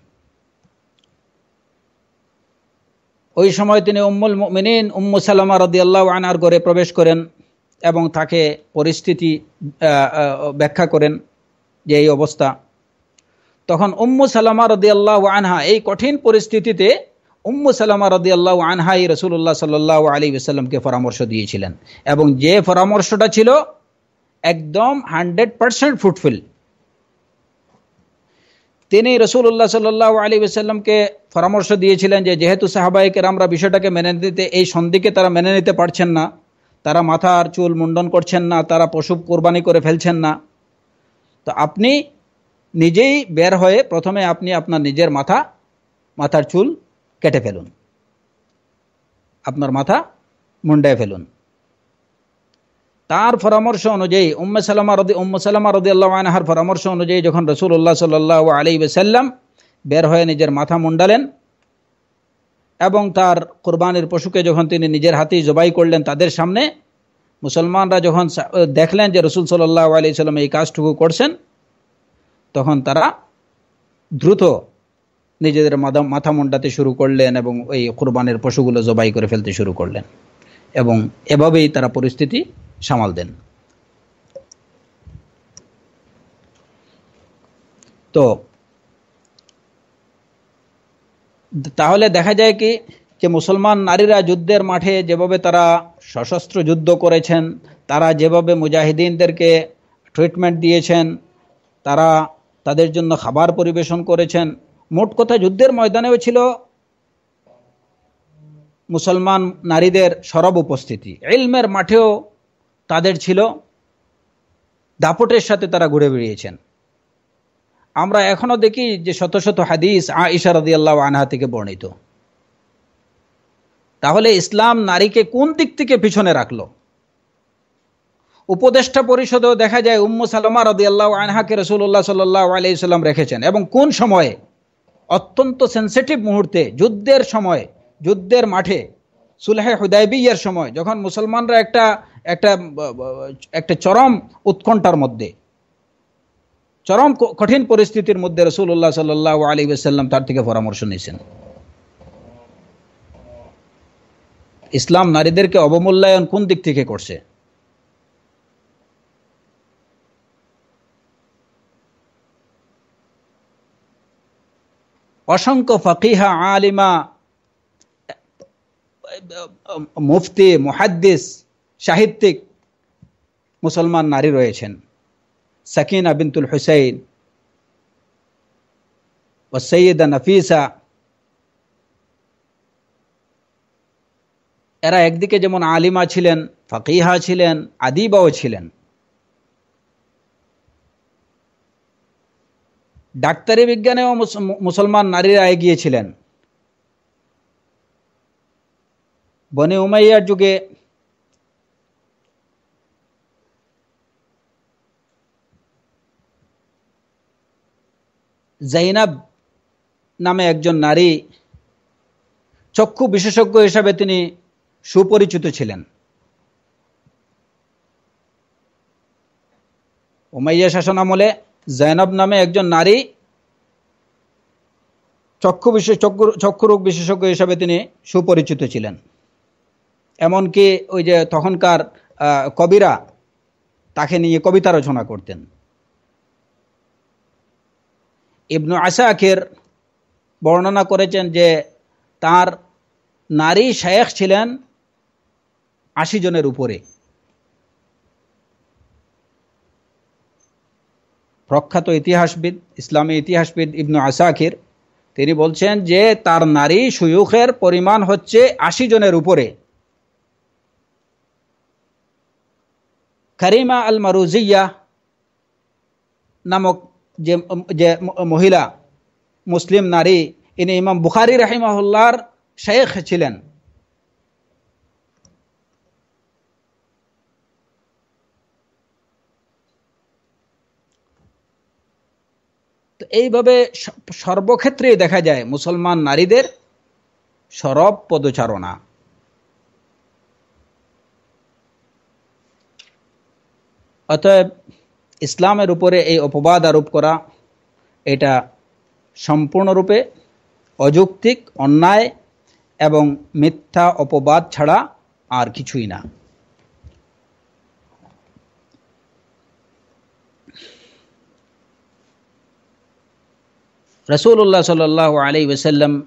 ওই সময় তিনি উম্মুল মিনিন উম্মু সালামা রদিয়াল্লাহ আনার ঘরে প্রবেশ করেন এবং তাকে পরিস্থিতি ব্যাখ্যা করেন যে এই অবস্থা তখন উম্মু সালামা আল্লাহ আনহা এই কঠিন পরিস্থিতিতে উম্মু সালামা রদিয়াল্লাহ আনহাই রসুল্লাহ সাল্লাহ আলী সাল্লামকে পরামর্শ দিয়েছিলেন এবং যে পরামর্শটা ছিল একদম হান্ড্রেড পারসেন্ট ফুটফিল তিনি রসুল্লাহ সাল্লাহ আলী ওসাল্লামকে পরামর্শ দিয়েছিলেন যে যেহেতু সাহাবাহিকের আমরা বিষয়টাকে মেনে নিতে এই সন্ধিকে তারা মেনে নিতে পারছেন না তারা মাথা আর চুল মুন্ডন করছেন না তারা পশু কোরবানি করে ফেলছেন না তো আপনি নিজেই বের হয়ে প্রথমে আপনি আপনার নিজের মাথা মাথার চুল কেটে ফেলুন আপনার মাথা মুন্ডায় ফেলুন তার পরামর্শ অনুযায়ী উম্ম সালামা রদি উম্ম সালামা রদি আল্লাহ আনহার পরামর্শ অনুযায়ী যখন রসুল্লাহ সাল্লাহ আলী সাল্লাম বের হয়ে নিজের মাথা মুন্ডালেন এবং তার কোরবানির পশুকে যখন তিনি নিজের হাতেই জবাই করলেন তাদের সামনে মুসলমানরা যখন দেখলেন যে রসুল সাল্লাহ আলি সাল্লাম এই কাজটুকু করছেন তখন তারা দ্রুত নিজেদের মাথা মুন্ডাতে শুরু করলেন এবং ওই কোরবানের পশুগুলো জবাই করে ফেলতে শুরু করলেন এবং এভাবেই তারা পরিস্থিতি সামাল দেন তো তাহলে দেখা যায় কি যে মুসলমান নারীরা যুদ্ধের মাঠে যেভাবে তারা সশস্ত্র যুদ্ধ করেছেন তারা যেভাবে মুজাহিদিনদেরকে ট্রিটমেন্ট দিয়েছেন তারা তাদের জন্য খাবার পরিবেশন করেছেন মোট কথা যুদ্ধের ময়দানেও ছিল মুসলমান নারীদের সরব উপস্থিতি এলমের মাঠেও তাদের ছিল দাপটের সাথে তারা ঘুরে বেরিয়েছেন আমরা এখনো দেখি যে শত শত হাদিস আইসা আল্লাহ আনহা থেকে বর্ণিত তাহলে ইসলাম নারীকে কোন দিক থেকে পিছনে রাখলো উপদেষ্টা পরিষদেও দেখা যায় উম্মু সালমা আল্লাহ আনহাকে রসুল্লাহ সাল্লাহ আলাইসাল্লাম রেখেছেন এবং কোন সময়ে অত্যন্ত সেন্সিটিভ মুহূর্তে যুদ্ধের সময় যুদ্ধের মাঠে সুলহে হুদায়বিয়ার সময় যখন মুসলমানরা একটা একটা একটা চরম উৎকণ্ঠার মধ্যে চরম কঠিন পরিস্থিতির মধ্যে রসুল্লাহ সাল্লাহ আলী সাল্লাম তার থেকে পরামর্শ নিয়েছেন ইসলাম নারীদেরকে অবমূল্যায়ন কোন দিক থেকে করছে অসংখ্য ফকিহা আলিমা মুফতি মুহাদ্দিস সাহিত্যিক মুসলমান নারী রয়েছেন সাকিন আবিনতুল হুসাইন ও সৈয়দা নফিসা এরা একদিকে যেমন আলিমা ছিলেন ফকিহা ছিলেন আদিবাও ছিলেন ডাক্তারি বিজ্ঞানেও মুসলমান নারীরা এগিয়েছিলেন বনে উমাইয়ার যুগে জাইনাব নামে একজন নারী চক্ষু বিশেষজ্ঞ হিসাবে তিনি সুপরিচিত ছিলেন ওমাইয়া শাসন আমলে জাইনাব নামে একজন নারী চক্ষু বিশেষ চক্ষু চক্ষুরোগ বিশেষজ্ঞ হিসাবে তিনি সুপরিচিত ছিলেন এমনকি ওই যে তখনকার কবিরা তাকে নিয়ে কবিতা রচনা করতেন ইবনু আসাকের বর্ণনা করেছেন যে তার নারী শায়েখ ছিলেন আশি জনের উপরে প্রখ্যাত ইতিহাসবিদ ইসলামী ইতিহাসবিদ ইবনু আসাকির তিনি বলছেন যে তার নারী সুয়ুখের পরিমাণ হচ্ছে আশি জনের উপরে করিমা আল মারুজিয়া নামক যে যে মহিলা মুসলিম নারী ইনি ইমাম বুখারি রাহিমাহুল্লার শেখ ছিলেন তো এইভাবে সর্বক্ষেত্রেই দেখা যায় মুসলমান নারীদের সরব পদচারণা অতএব اسلامپر یہ اپواد آرپ کرمپور اجوک انتہا اپباد چاڑا اور کچھ نہ رسول اللہ صلی اللہ علیہ وسلم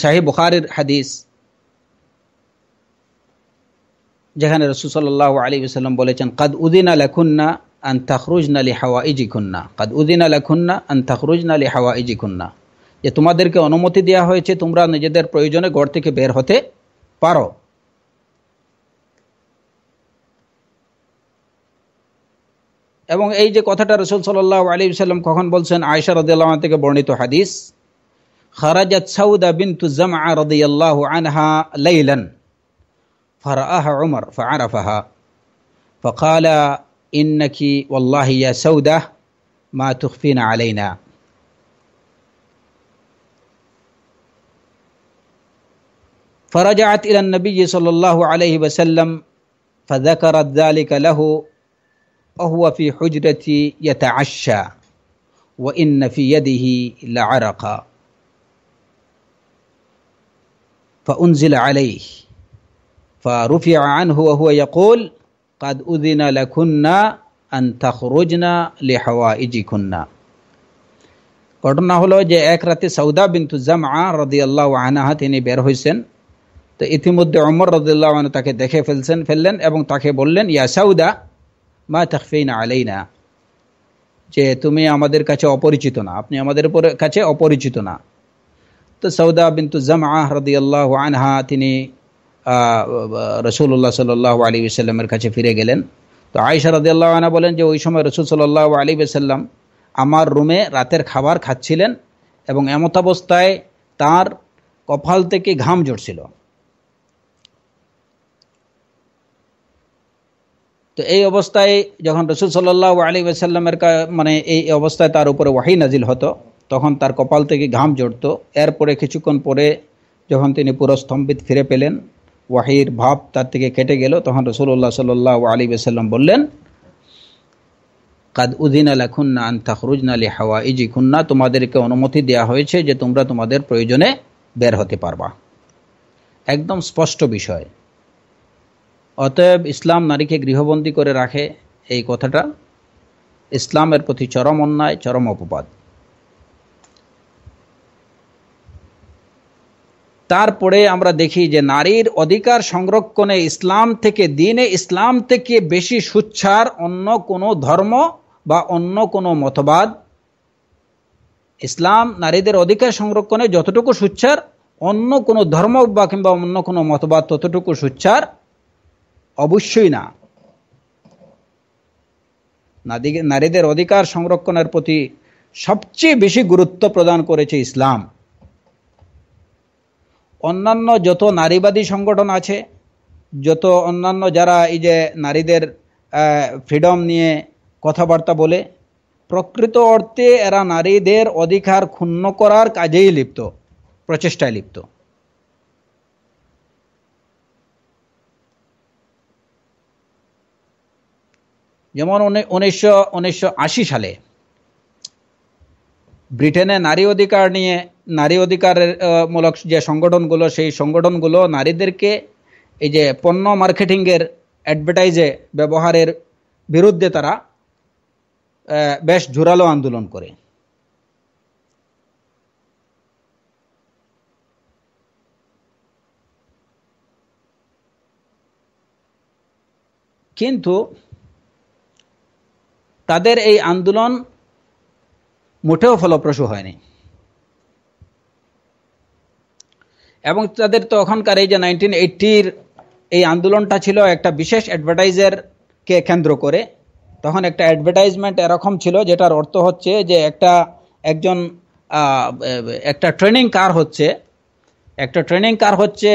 شاہی بخار حدیث যেখানে রসুসল্লাহ আলী সাল্লাম বলেছেন কাদ উদিনা লেখুন্না আন তাখরুজনা আলী হাওয়া ইজি খুন্না কাদ উদিনা লেখুন্না আন তাখরুজনা আলী হাওয়া ইজি খুন্না যে তোমাদেরকে অনুমতি দেওয়া হয়েছে তোমরা নিজেদের প্রয়োজনে ঘর থেকে বের হতে পারো এবং এই যে কথাটা রসুল সাল্লাহ আলী সাল্লাম কখন বলছেন আয়সা রদিয়াল্লাহ থেকে বর্ণিত হাদিস খারাজাত সাউদা বিন্তু জামা রদিয়াল্লাহ আনহা লাইলান فرآها عمر فعرفها فقال إنك والله يا سودة ما تخفين علينا فرجعت إلى النبي صلى الله عليه وسلم فذكرت ذلك له وهو في حجرتي يتعشى وإن في يده لعرقا فأنزل عليه فرفع عنه وهو يقول قد أذن لكن أن تخرجن لحوائجكن ঘটনা হলো যে এক রাতে সৌদা বিন্তু জামা রদিয়াল্লাহ আনাহা তিনি বের হয়েছেন তো ইতিমধ্যে অমর রদুল্লাহ আনু তাকে দেখে ফেলছেন ফেললেন এবং তাকে বললেন ইয়া সৌদা মা তাকফিন না যে তুমি আমাদের কাছে অপরিচিত না আপনি আমাদের কাছে অপরিচিত না তো সৌদা বিন্তু জামা আল্লাহ আনহা তিনি রসুল্লাহ সাল্লাহ আলী সাল্লামের কাছে ফিরে গেলেন তো আয়সা রদিয়াল্লাহ আনা বলেন যে ওই সময় রসুল সাল্লাহ আলী সাল্লাম আমার রুমে রাতের খাবার খাচ্ছিলেন এবং এমতাবস্থায় তার কপাল থেকে ঘাম জড়ছিল তো এই অবস্থায় যখন রসুল সাল্লাহ আলী সাল্লামের মানে এই অবস্থায় তার উপরে ওয়াহি নাজিল হতো তখন তার কপাল থেকে ঘাম জড়ত এরপরে কিছুক্ষণ পরে যখন তিনি পুরো স্তম্ভিত ফিরে পেলেন ওয়াহির ভাব তার থেকে কেটে গেল তখন রসুল্লাহ সাল্লাহ আলী সাল্লাম বললেন কাদ খুন্না আলাখুন্না আন্তাহরুজনা আলী হাওয়া ইজি খুন্না তোমাদেরকে অনুমতি দেয়া হয়েছে যে তোমরা তোমাদের প্রয়োজনে বের হতে পারবা একদম স্পষ্ট বিষয় অতএব ইসলাম নারীকে গৃহবন্দী করে রাখে এই কথাটা ইসলামের প্রতি চরম অন্যায় চরম অপবাদ তারপরে আমরা দেখি যে নারীর অধিকার সংরক্ষণে ইসলাম থেকে দিনে ইসলাম থেকে বেশি সুচ্ছার অন্য কোনো ধর্ম বা অন্য কোনো মতবাদ ইসলাম নারীদের অধিকার সংরক্ষণে যতটুকু সুচ্ছার অন্য কোনো ধর্ম বা কিংবা অন্য কোনো মতবাদ ততটুকু সুচ্ছার অবশ্যই না নারীদের অধিকার সংরক্ষণের প্রতি সবচেয়ে বেশি গুরুত্ব প্রদান করেছে ইসলাম অন্যান্য যত নারীবাদী সংগঠন আছে যত অন্যান্য যারা এই যে নারীদের ফ্রিডম নিয়ে কথাবার্তা বলে প্রকৃত অর্থে এরা নারীদের অধিকার ক্ষুণ্ণ করার কাজেই লিপ্ত প্রচেষ্টায় লিপ্ত যেমন উনিশশো উনিশশো সালে ব্রিটেনে নারী অধিকার নিয়ে নারী অধিকারের মূলক যে সংগঠনগুলো সেই সংগঠনগুলো নারীদেরকে এই যে পণ্য মার্কেটিংয়ের অ্যাডভার্টাইজে ব্যবহারের বিরুদ্ধে তারা বেশ জোরালো আন্দোলন করে কিন্তু তাদের এই আন্দোলন মোটেও ফলপ্রসূ হয়নি এবং তাদের তখনকার এই যে নাইনটিন এইটির এই আন্দোলনটা ছিল একটা বিশেষ অ্যাডভার্টাইজারকে কেন্দ্র করে তখন একটা অ্যাডভার্টাইজমেন্ট এরকম ছিল যেটার অর্থ হচ্ছে যে একটা একজন একটা ট্রেনিং কার হচ্ছে একটা ট্রেনিং কার হচ্ছে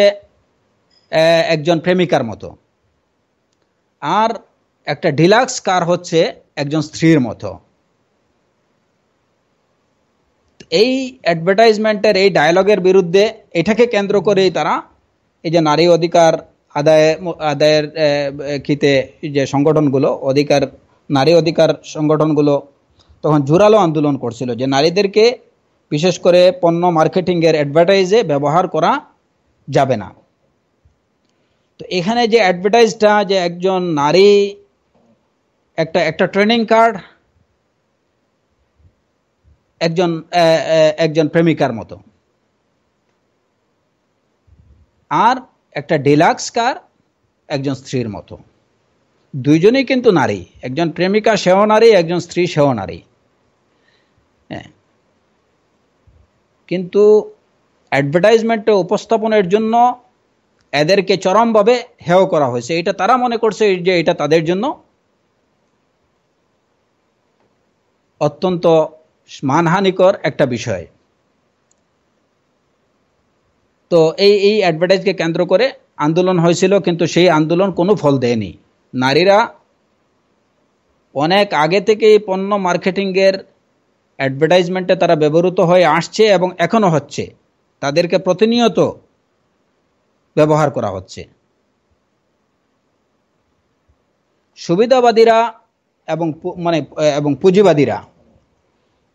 একজন প্রেমিকার মতো আর একটা ডিলাক্স কার হচ্ছে একজন স্ত্রীর মতো এই অ্যাডভার্টাইজমেন্টের এই ডায়ালগের বিরুদ্ধে এটাকে কেন্দ্র করেই তারা এই যে নারী অধিকার আদায় আদায়ের ক্ষিতে যে সংগঠনগুলো অধিকার নারী অধিকার সংগঠনগুলো তখন জোরালো আন্দোলন করছিল যে নারীদেরকে বিশেষ করে পণ্য মার্কেটিংয়ের অ্যাডভার্টাইজে ব্যবহার করা যাবে না তো এখানে যে অ্যাডভার্টাইজটা যে একজন নারী একটা একটা ট্রেনিং কার্ড একজন একজন প্রেমিকার মতো আর একটা ডিলাক্স কার একজন স্ত্রীর মতো দুইজনেই কিন্তু নারী একজন প্রেমিকা সেও নারী একজন স্ত্রী সেও নারী হ্যাঁ কিন্তু অ্যাডভার্টাইজমেন্টে উপস্থাপনের জন্য এদেরকে চরমভাবে হেয় করা হয়েছে এটা তারা মনে করছে যে এটা তাদের জন্য অত্যন্ত মানহানিকর একটা বিষয় তো এই এই অ্যাডভার্টাইজকে কেন্দ্র করে আন্দোলন হয়েছিল কিন্তু সেই আন্দোলন কোনো ফল দেয়নি নারীরা অনেক আগে থেকেই পণ্য মার্কেটিংয়ের অ্যাডভার্টাইজমেন্টে তারা ব্যবহৃত হয়ে আসছে এবং এখনও হচ্ছে তাদেরকে প্রতিনিয়ত ব্যবহার করা হচ্ছে সুবিধাবাদীরা এবং মানে এবং পুঁজিবাদীরা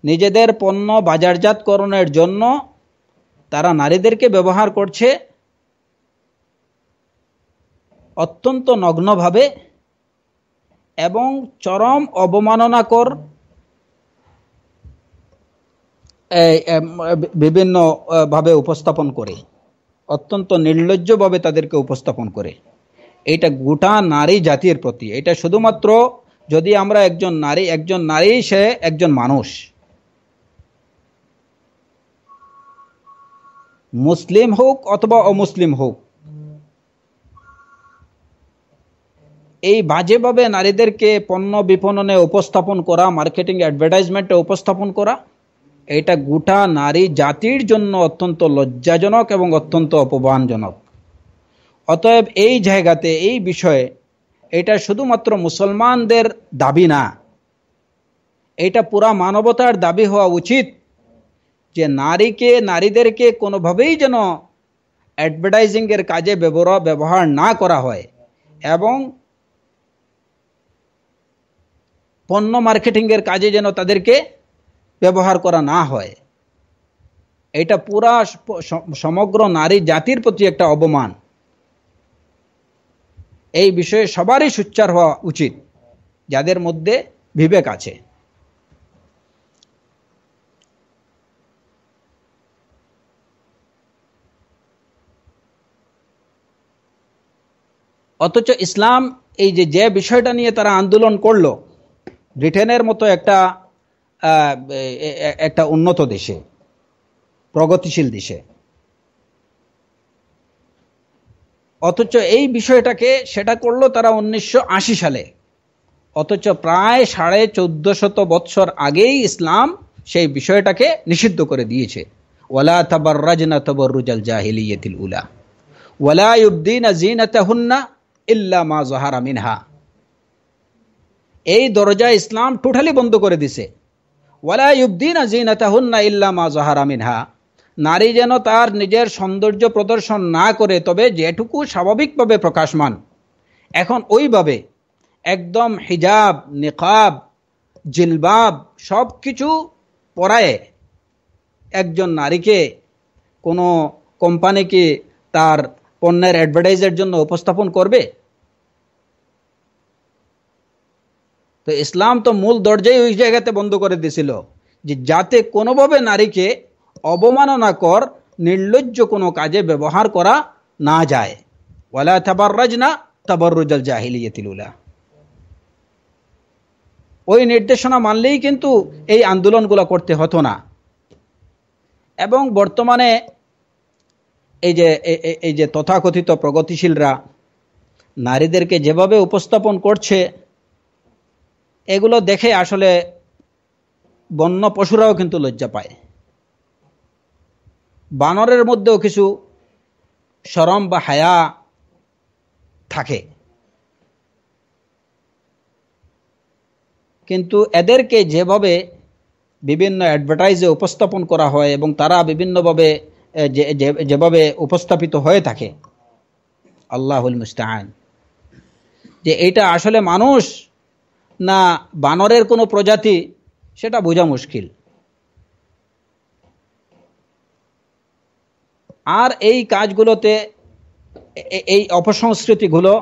নিজেদের পণ্য বাজারজাতকরণের জন্য তারা নারীদেরকে ব্যবহার করছে অত্যন্ত নগ্নভাবে এবং চরম অবমাননাকর বিভিন্নভাবে উপস্থাপন করে অত্যন্ত নির্লজ্জভাবে তাদেরকে উপস্থাপন করে এটা গোটা নারী জাতির প্রতি এটা শুধুমাত্র যদি আমরা একজন নারী একজন নারী সে একজন মানুষ মুসলিম হোক অথবা অমুসলিম হোক এই বাজেভাবে নারীদেরকে পণ্য বিপণনে উপস্থাপন করা মার্কেটিং অ্যাডভার্টাইজমেন্টে উপস্থাপন করা এটা গোটা নারী জাতির জন্য অত্যন্ত লজ্জাজনক এবং অত্যন্ত অপমানজনক অতএব এই জায়গাতে এই বিষয়ে এটা শুধুমাত্র মুসলমানদের দাবি না এটা পুরা মানবতার দাবি হওয়া উচিত যে নারীকে নারীদেরকে কোনোভাবেই যেন অ্যাডভার্টাইজিংয়ের কাজে ব্যবহার ব্যবহার না করা হয় এবং পণ্য মার্কেটিংয়ের কাজে যেন তাদেরকে ব্যবহার করা না হয় এটা পুরা সমগ্র নারী জাতির প্রতি একটা অবমান এই বিষয়ে সবারই সুচ্চার হওয়া উচিত যাদের মধ্যে বিবেক আছে অথচ ইসলাম এই যে যে বিষয়টা নিয়ে তারা আন্দোলন করলো ব্রিটেনের মতো একটা একটা উন্নত দেশে প্রগতিশীল দেশে অথচ এই বিষয়টাকে সেটা করলো তারা উনিশশো সালে অথচ প্রায় সাড়ে চোদ্দ শত বৎসর আগেই ইসলাম সেই বিষয়টাকে নিষিদ্ধ করে দিয়েছে ওয়ালা তাবার রাজনা তবরুজাল জাহিলিয়েতিল উলা ওয়ালা ইউদ্দিন আজিনা তাহুন্না ইল্লা মা জহারা মিনহা এই দরজা ইসলাম টোটালি বন্ধ করে দিছে ওয়ালা ইউবদিনা না ইল্লা মা জহারা মিনহা নারী যেন তার নিজের সৌন্দর্য প্রদর্শন না করে তবে যেটুকু স্বাভাবিকভাবে প্রকাশমান এখন ওইভাবে একদম হিজাব নিকাব জিলবাব সব কিছু পরায়ে একজন নারীকে কোনো কোম্পানিকে তার পণ্যের অ্যাডভার্টাইজের জন্য উপস্থাপন করবে তো ইসলাম তো মূল দরজাই ওই জায়গাতে বন্ধ করে দিয়েছিল যে যাতে কোনোভাবে নারীকে কর নির্লজ্জ কোনো কাজে ব্যবহার করা না যায় ওয়ালা রাজ না তাবরুজাল জাহিলিয়াতিলুলা ওই নির্দেশনা মানলেই কিন্তু এই আন্দোলনগুলো করতে হতো না এবং বর্তমানে এই যে এই যে তথাকথিত প্রগতিশীলরা নারীদেরকে যেভাবে উপস্থাপন করছে এগুলো দেখে আসলে বন্য পশুরাও কিন্তু লজ্জা পায় বানরের মধ্যেও কিছু সরম বা হায়া থাকে কিন্তু এদেরকে যেভাবে বিভিন্ন অ্যাডভার্টাইজে উপস্থাপন করা হয় এবং তারা বিভিন্নভাবে যেভাবে উপস্থাপিত হয়ে থাকে আল্লাহুল মুস্তায়ন যে এটা আসলে মানুষ না বানরের কোনো প্রজাতি সেটা বোঝা মুশকিল আর এই কাজগুলোতে এই অপসংস্কৃতিগুলো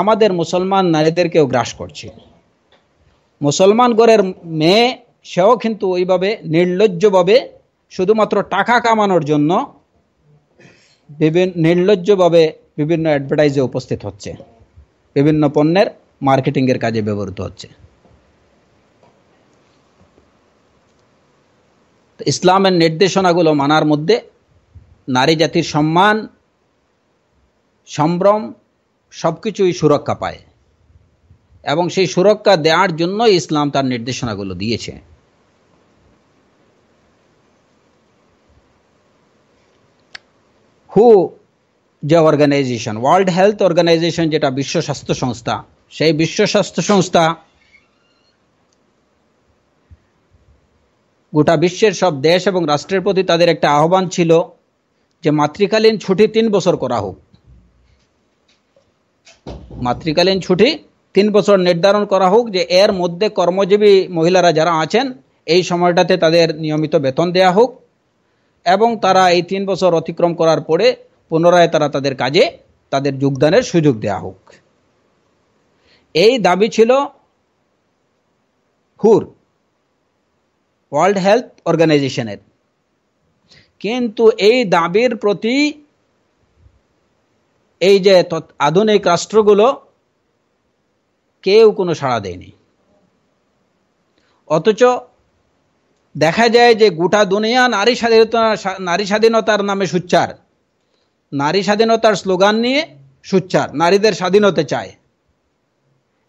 আমাদের মুসলমান নারীদেরকেও গ্রাস করছে মুসলমান গড়ের মেয়ে সেও কিন্তু ওইভাবে নির্লজ্জভাবে শুধুমাত্র টাকা কামানোর জন্য বিভিন্ন নির্লজ্জভাবে বিভিন্ন অ্যাডভার্টাইজে উপস্থিত হচ্ছে বিভিন্ন পণ্যের মার্কেটিংয়ের কাজে ব্যবহৃত হচ্ছে ইসলামের নির্দেশনাগুলো মানার মধ্যে নারী জাতির সম্মান সম্ভ্রম সব কিছুই সুরক্ষা পায় এবং সেই সুরক্ষা দেওয়ার জন্য ইসলাম তার নির্দেশনাগুলো দিয়েছে হু যে অর্গানাইজেশন ওয়ার্ল্ড হেলথ অর্গানাইজেশন যেটা বিশ্ব স্বাস্থ্য সংস্থা সেই বিশ্ব স্বাস্থ্য সংস্থা গোটা বিশ্বের সব দেশ এবং রাষ্ট্রের প্রতি তাদের একটা আহ্বান ছিল যে মাতৃকালীন ছুটি তিন বছর করা হোক মাতৃকালীন ছুটি তিন বছর নির্ধারণ করা হোক যে এর মধ্যে কর্মজীবী মহিলারা যারা আছেন এই সময়টাতে তাদের নিয়মিত বেতন দেয়া হোক এবং তারা এই তিন বছর অতিক্রম করার পরে পুনরায় তারা তাদের কাজে তাদের যোগদানের সুযোগ দেওয়া হোক এই দাবি ছিল হুর ওয়ার্ল্ড হেলথ অর্গানাইজেশনের কিন্তু এই দাবির প্রতি এই যে আধুনিক রাষ্ট্রগুলো কেউ কোনো সাড়া দেয়নি অথচ দেখা যায় যে গোটা দুনিয়া নারী স্বাধীনতা নারী স্বাধীনতার নামে সুচ্চার নারী স্বাধীনতার স্লোগান নিয়ে সুচ্চার নারীদের স্বাধীনতা চায়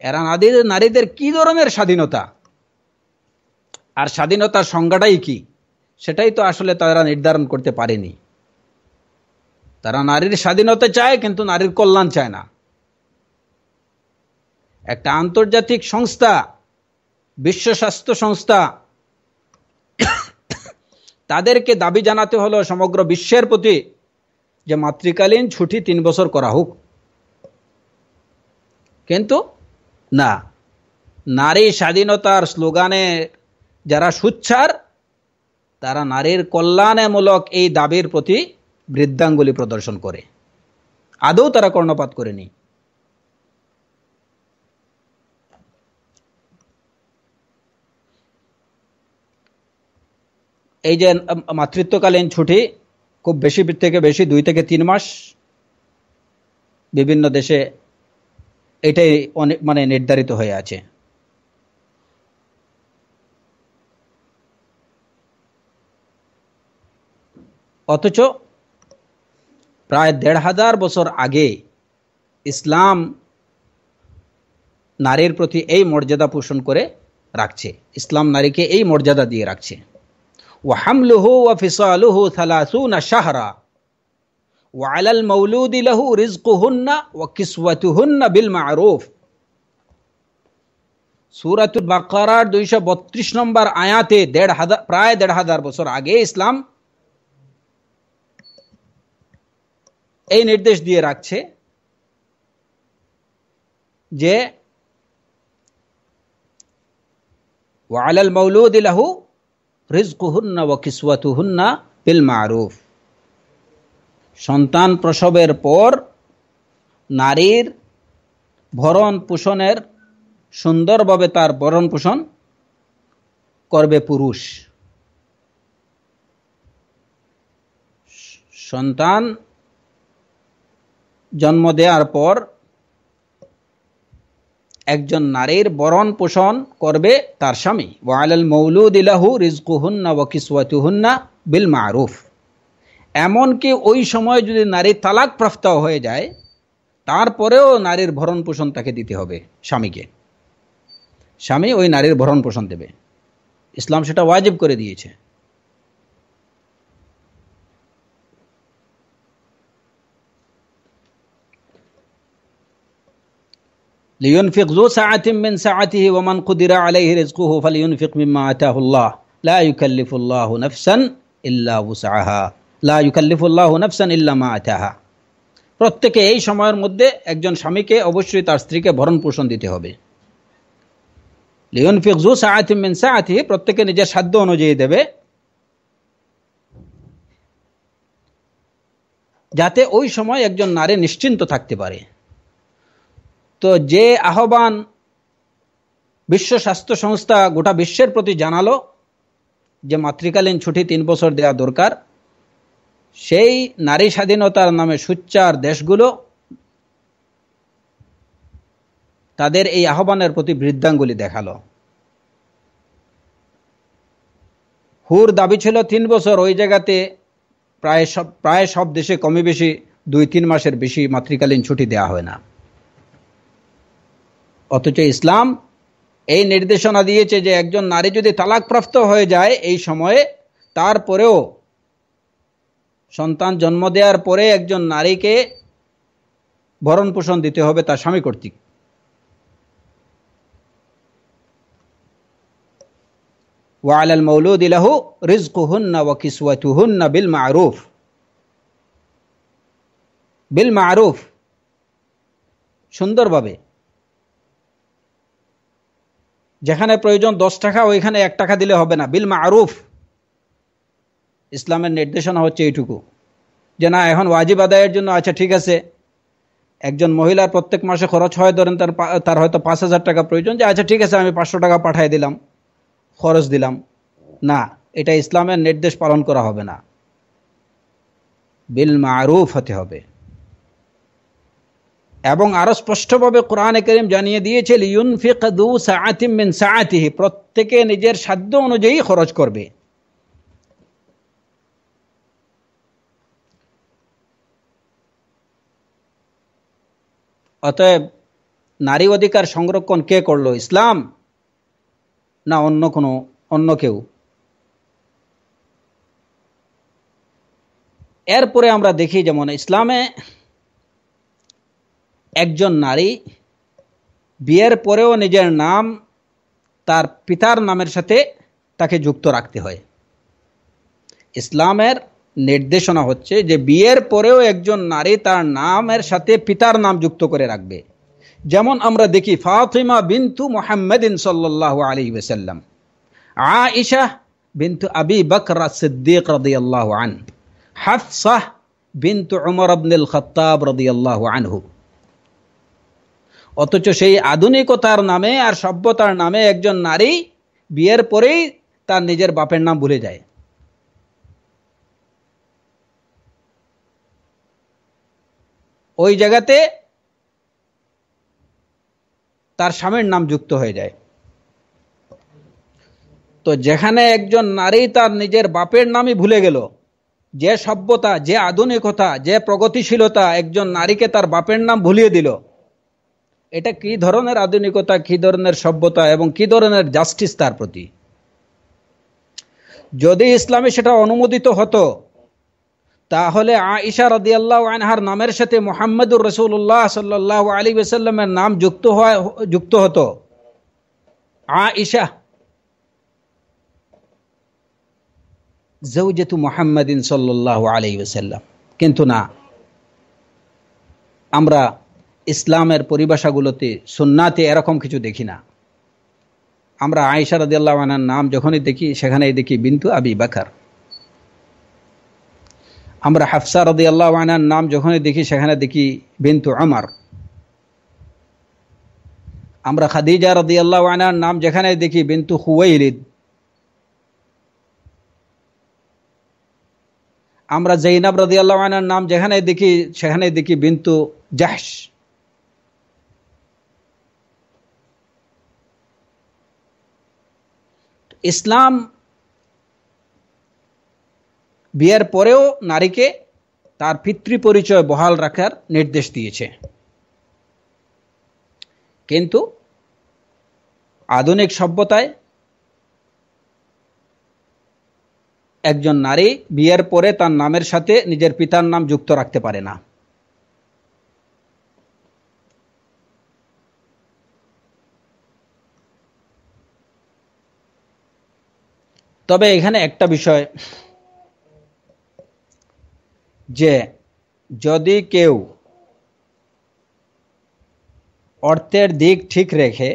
এরা নারীদের নারীদের কি ধরনের স্বাধীনতা আর স্বাধীনতার সংজ্ঞাটাই কি সেটাই তো আসলে তারা নির্ধারণ করতে পারেনি তারা নারীর স্বাধীনতা চায় কিন্তু নারীর কল্যাণ চায় না একটা আন্তর্জাতিক সংস্থা বিশ্ব স্বাস্থ্য সংস্থা তাদেরকে দাবি জানাতে হলো সমগ্র বিশ্বের প্রতি যে মাতৃকালীন ছুটি তিন বছর করা হোক কিন্তু না নারী স্বাধীনতার স্লোগানে যারা সুচ্ছার তারা নারীর কল্যাণেমূলক এই দাবির প্রতি বৃদ্ধাঙ্গুলি প্রদর্শন করে আদৌ তারা কর্ণপাত করেনি এই যে মাতৃত্বকালীন ছুটি খুব বেশি থেকে বেশি দুই থেকে তিন মাস বিভিন্ন দেশে এটাই অনেক মানে নির্ধারিত হয়ে আছে অথচ প্রায় দেড় হাজার বছর আগে ইসলাম নারীর প্রতি এই মর্যাদা পোষণ করে রাখছে ইসলাম নারীকে এই মর্যাদা দিয়ে রাখছে ওয়াহামলুহু ওয়া ফিসালুহু থালাসুনা শাহরা ওয়ালাল মৌলুদি লাহু রিজকুহুন্না ও কিসওয়াতুহুন্না বিল মারুফ সুরাতুল বাকারার দুইশো বত্রিশ নম্বর আয়াতে দেড় হাজার প্রায় দেড় হাজার বছর আগে ইসলাম এই নির্দেশ দিয়ে রাখছে যে ওয়ালাল মৌলুদ লাহু রিজকুহুন্না ও কিসওয়াতুহুন্না বিল মারুফ সন্তান প্রসবের পর নারীর ভরণ পোষণের সুন্দরভাবে তার ভরণ পোষণ করবে পুরুষ সন্তান জন্ম দেওয়ার পর একজন নারীর বরণ পোষণ করবে তার স্বামী ওয়াল মৌলুদ ইলাহু রিজকুহুন্না ওয়াকিসওয়াতুহুন্না বিল মারুফ এমনকি ওই সময় যদি নারী তালাক প্রাপ্ত হয়ে যায় তারপরেও নারীর ভরণ পোষণ তাকে দিতে হবে স্বামীকে স্বামী ওই নারীর ভরণ পোষণ দেবে ইসলাম সেটা ওয়াজিব করে দিয়েছে লিউনফিক জু সাআতিম মিন সাআতিহি ওয়া মান কুদিরা আলাইহি রিজকুহু ফালিউনফিক মিম্মা আতাহুল্লাহ লা ইউকাল্লিফুল্লাহু নাফসান ইল্লা উসআহা লা ইউকাল্লিফুল্লাহ নফসান ইল্লামা আতাহা প্রত্যেকে এই সময়ের মধ্যে একজন স্বামীকে অবশ্যই তার স্ত্রীকে ভরণ পোষণ দিতে হবে লিওন ফিকজু সাহাতিমিন সাহাতি প্রত্যেকে নিজের সাধ্য অনুযায়ী দেবে যাতে ওই সময় একজন নারী নিশ্চিন্ত থাকতে পারে তো যে আহ্বান বিশ্ব স্বাস্থ্য সংস্থা গোটা বিশ্বের প্রতি জানালো যে মাতৃকালীন ছুটি তিন বছর দেওয়া দরকার সেই নারী স্বাধীনতার নামে সুচ্চার দেশগুলো তাদের এই আহ্বানের প্রতি বৃদ্ধাঙ্গুলি দেখালো হুর দাবি ছিল তিন বছর ওই জায়গাতে প্রায় সব প্রায় সব দেশে কমে বেশি দুই তিন মাসের বেশি মাতৃকালীন ছুটি দেয়া হয় না অথচ ইসলাম এই নির্দেশনা দিয়েছে যে একজন নারী যদি তালাকপ্রাপ্ত হয়ে যায় এই সময়ে তারপরেও সন্তান জন্ম দেওয়ার পরে একজন নারীকে ভরণ পোষণ দিতে হবে তার স্বামী কর্তৃক ওয়াল ওয়ালাল মৌলুদ ইলাহু রিজকুহুন্না ওয়া কিসওয়াতুহুন্না বিল মারুফ বিল মারুফ সুন্দরভাবে যেখানে প্রয়োজন দশ টাকা ওইখানে এক টাকা দিলে হবে না বিল মারুফ ইসলামের নির্দেশনা হচ্ছে এইটুকু যে না এখন ওয়াজিব আদায়ের জন্য আচ্ছা ঠিক আছে একজন মহিলার প্রত্যেক মাসে খরচ হয় ধরেন তার তার হয়তো পাঁচ হাজার টাকা প্রয়োজন যে আচ্ছা ঠিক আছে আমি পাঁচশো টাকা পাঠিয়ে দিলাম খরচ দিলাম না এটা ইসলামের নির্দেশ পালন করা হবে না বিল মারুফ হতে হবে এবং আরও স্পষ্টভাবে কোরআনে করিম জানিয়ে দিয়েছে ইউনফিক দু সাআতিম মিন সাআতিহি প্রত্যেকে নিজের সাধ্য অনুযায়ী খরচ করবে অতএব নারী অধিকার সংরক্ষণ কে করলো ইসলাম না অন্য কোনো অন্য কেউ এরপরে আমরা দেখি যেমন ইসলামে একজন নারী বিয়ের পরেও নিজের নাম তার পিতার নামের সাথে তাকে যুক্ত রাখতে হয় ইসলামের নির্দেশনা হচ্ছে যে বিয়ের পরেও একজন নারী তার নামের সাথে পিতার নাম যুক্ত করে রাখবে যেমন আমরা দেখি ফাতিমা বিন্তু মোহাম্মদিন সাল্লাহ আলী ওসাল্লাম আ ইশা বিন্তু আবি বকরা সিদ্দিক রদি আল্লাহ আন হাফসাহ বিন্তু অমর আবনুল খতাব রদি আল্লাহ আনহু অথচ সেই আধুনিকতার নামে আর সভ্যতার নামে একজন নারী বিয়ের পরেই তার নিজের বাপের নাম ভুলে যায় ওই জায়গাতে তার স্বামীর নাম যুক্ত হয়ে যায় তো যেখানে একজন নারী তার নিজের বাপের নামই ভুলে গেল যে সভ্যতা যে আধুনিকতা যে প্রগতিশীলতা একজন নারীকে তার বাপের নাম ভুলিয়ে দিল এটা কি ধরনের আধুনিকতা কি ধরনের সভ্যতা এবং কি ধরনের জাস্টিস তার প্রতি যদি ইসলামে সেটা অনুমোদিত হতো তাহলে আইসা আল্লাহ আনহার নামের সাথে মোহাম্মদুর রসুল্লাহ সাল্লাহ আলী ওসাল্লামের নাম যুক্ত হয় যুক্ত হতো আইসা জৌজেতু মোহাম্মদিন সাল্লাহ আলী ওসাল্লাম কিন্তু না আমরা ইসলামের পরিভাষাগুলোতে সুন্নাতে এরকম কিছু দেখি না আমরা আয়েশা আল্লাহ আনার নাম যখনই দেখি সেখানেই দেখি বিন্তু আবি বাকার আমরা হাফসা রদি আল্লাহ আনার নাম যখনই দেখি সেখানে দেখি বিন্তু আমার আমরা খাদিজা রদি আল্লাহ আনার নাম যেখানে দেখি বিন্তু হুয়াইলিদ আমরা জৈনাব রদি আল্লাহ আনার নাম যেখানে দেখি সেখানে দেখি বিন্তু জাহস ইসলাম বিয়ের পরেও নারীকে তার পিতৃ পরিচয় বহাল রাখার নির্দেশ দিয়েছে কিন্তু আধুনিক সভ্যতায় একজন নারী বিয়ের পরে তার নামের সাথে নিজের পিতার নাম যুক্ত রাখতে পারে না তবে এখানে একটা বিষয় যে যদি কেউ অর্থের দিক ঠিক রেখে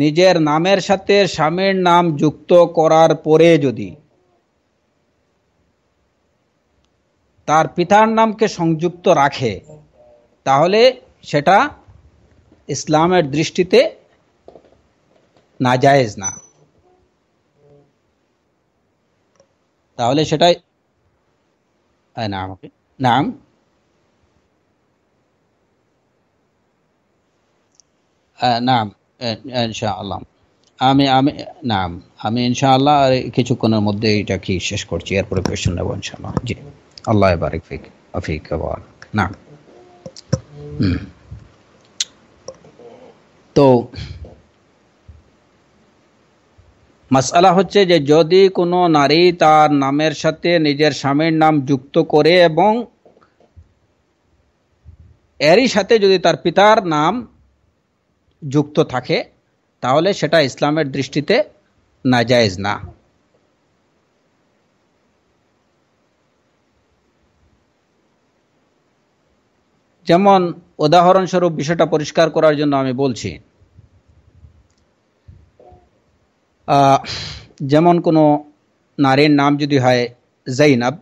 নিজের নামের সাথে স্বামীর নাম যুক্ত করার পরে যদি তার পিতার নামকে সংযুক্ত রাখে তাহলে সেটা ইসলামের দৃষ্টিতে নাজায়েজ না তাহলে সেটা آه نعم أوكي নাম ইনশাআল্লাহ আমি আমি নাম আমি ইনশাআল্লাহ আর কিছুক্ষণের মধ্যে এটা কি শেষ করছি এরপরে কোয়েশ্চেন নেবো ইনশাআল্লাহ জি আল্লাহ বারিক ফিক আফিক নাম হুম। তো মাসালা হচ্ছে যে যদি কোনো নারী তার নামের সাথে নিজের স্বামীর নাম যুক্ত করে এবং এরই সাথে যদি তার পিতার নাম যুক্ত থাকে তাহলে সেটা ইসলামের দৃষ্টিতে নাজায়জ না যেমন উদাহরণস্বরূপ বিষয়টা পরিষ্কার করার জন্য আমি বলছি যেমন কোনো নারীর নাম যদি হয় জৈনাব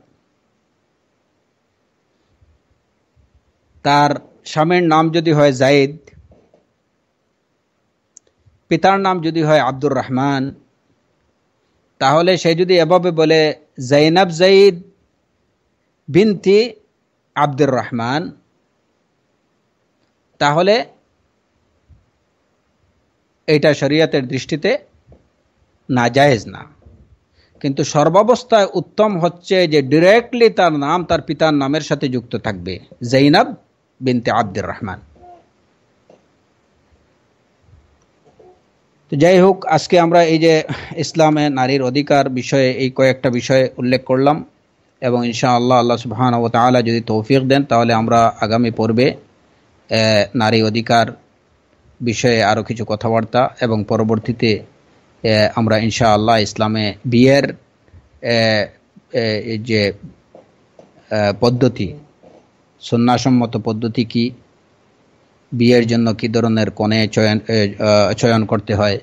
তার স্বামীর নাম যদি হয় জাইদ পিতার নাম যদি হয় আব্দুর রহমান তাহলে সে যদি এভাবে বলে জৈনাব জঈদ বিনতি আব্দুর রহমান তাহলে এটা শরিয়াতের দৃষ্টিতে নাজায়েজ না কিন্তু সর্বাবস্থায় উত্তম হচ্ছে যে ডিরেক্টলি তার নাম তার পিতার নামের সাথে যুক্ত থাকবে জৈনাব বিনতে আব্দুর রহমান তো যাই হোক আজকে আমরা এই যে ইসলামে নারীর অধিকার বিষয়ে এই কয়েকটা বিষয়ে উল্লেখ করলাম এবং ইনশা আল্লাহ আল্লাহ সুহান ও তালা যদি তৌফিক দেন তাহলে আমরা আগামী পর্বে নারী অধিকার বিষয়ে আরও কিছু কথাবার্তা এবং পরবর্তীতে আমরা ইনশাআল্লাহ ইসলামে বিয়ের যে পদ্ধতি সন্ন্যাসম্মত পদ্ধতি কি বিয়ের জন্য কি ধরনের কনে চয়ন চয়ন করতে হয়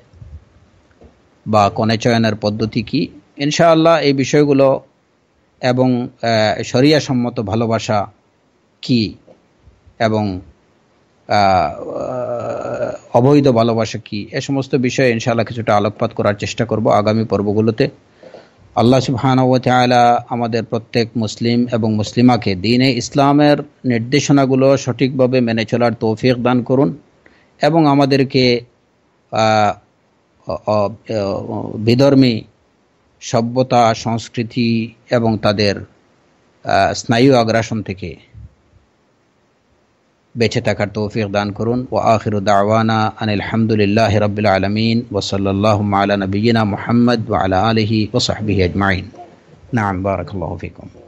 বা কনে চয়নের পদ্ধতি কি ইনশাআল্লাহ এই বিষয়গুলো এবং সরিয়াসম্মত ভালোবাসা কি এবং অবৈধ ভালোবাসা কি এ সমস্ত বিষয়ে ইনশাআল্লাহ কিছুটা আলোকপাত করার চেষ্টা করব আগামী পর্বগুলোতে আল্লাহ সুবাহানবতালা আমাদের প্রত্যেক মুসলিম এবং মুসলিমাকে দিনে ইসলামের নির্দেশনাগুলো সঠিকভাবে মেনে চলার তৌফিক দান করুন এবং আমাদেরকে বিধর্মী সভ্যতা সংস্কৃতি এবং তাদের স্নায়ু আগ্রাসন থেকে بےچت کر توفیق دان کرون و آخر دعوانا ان الحمد للہ رب العالمین و صلی اللہ مالا نبینا محمد ولا و صحب اجمعین نعم بارک اللہ فیکم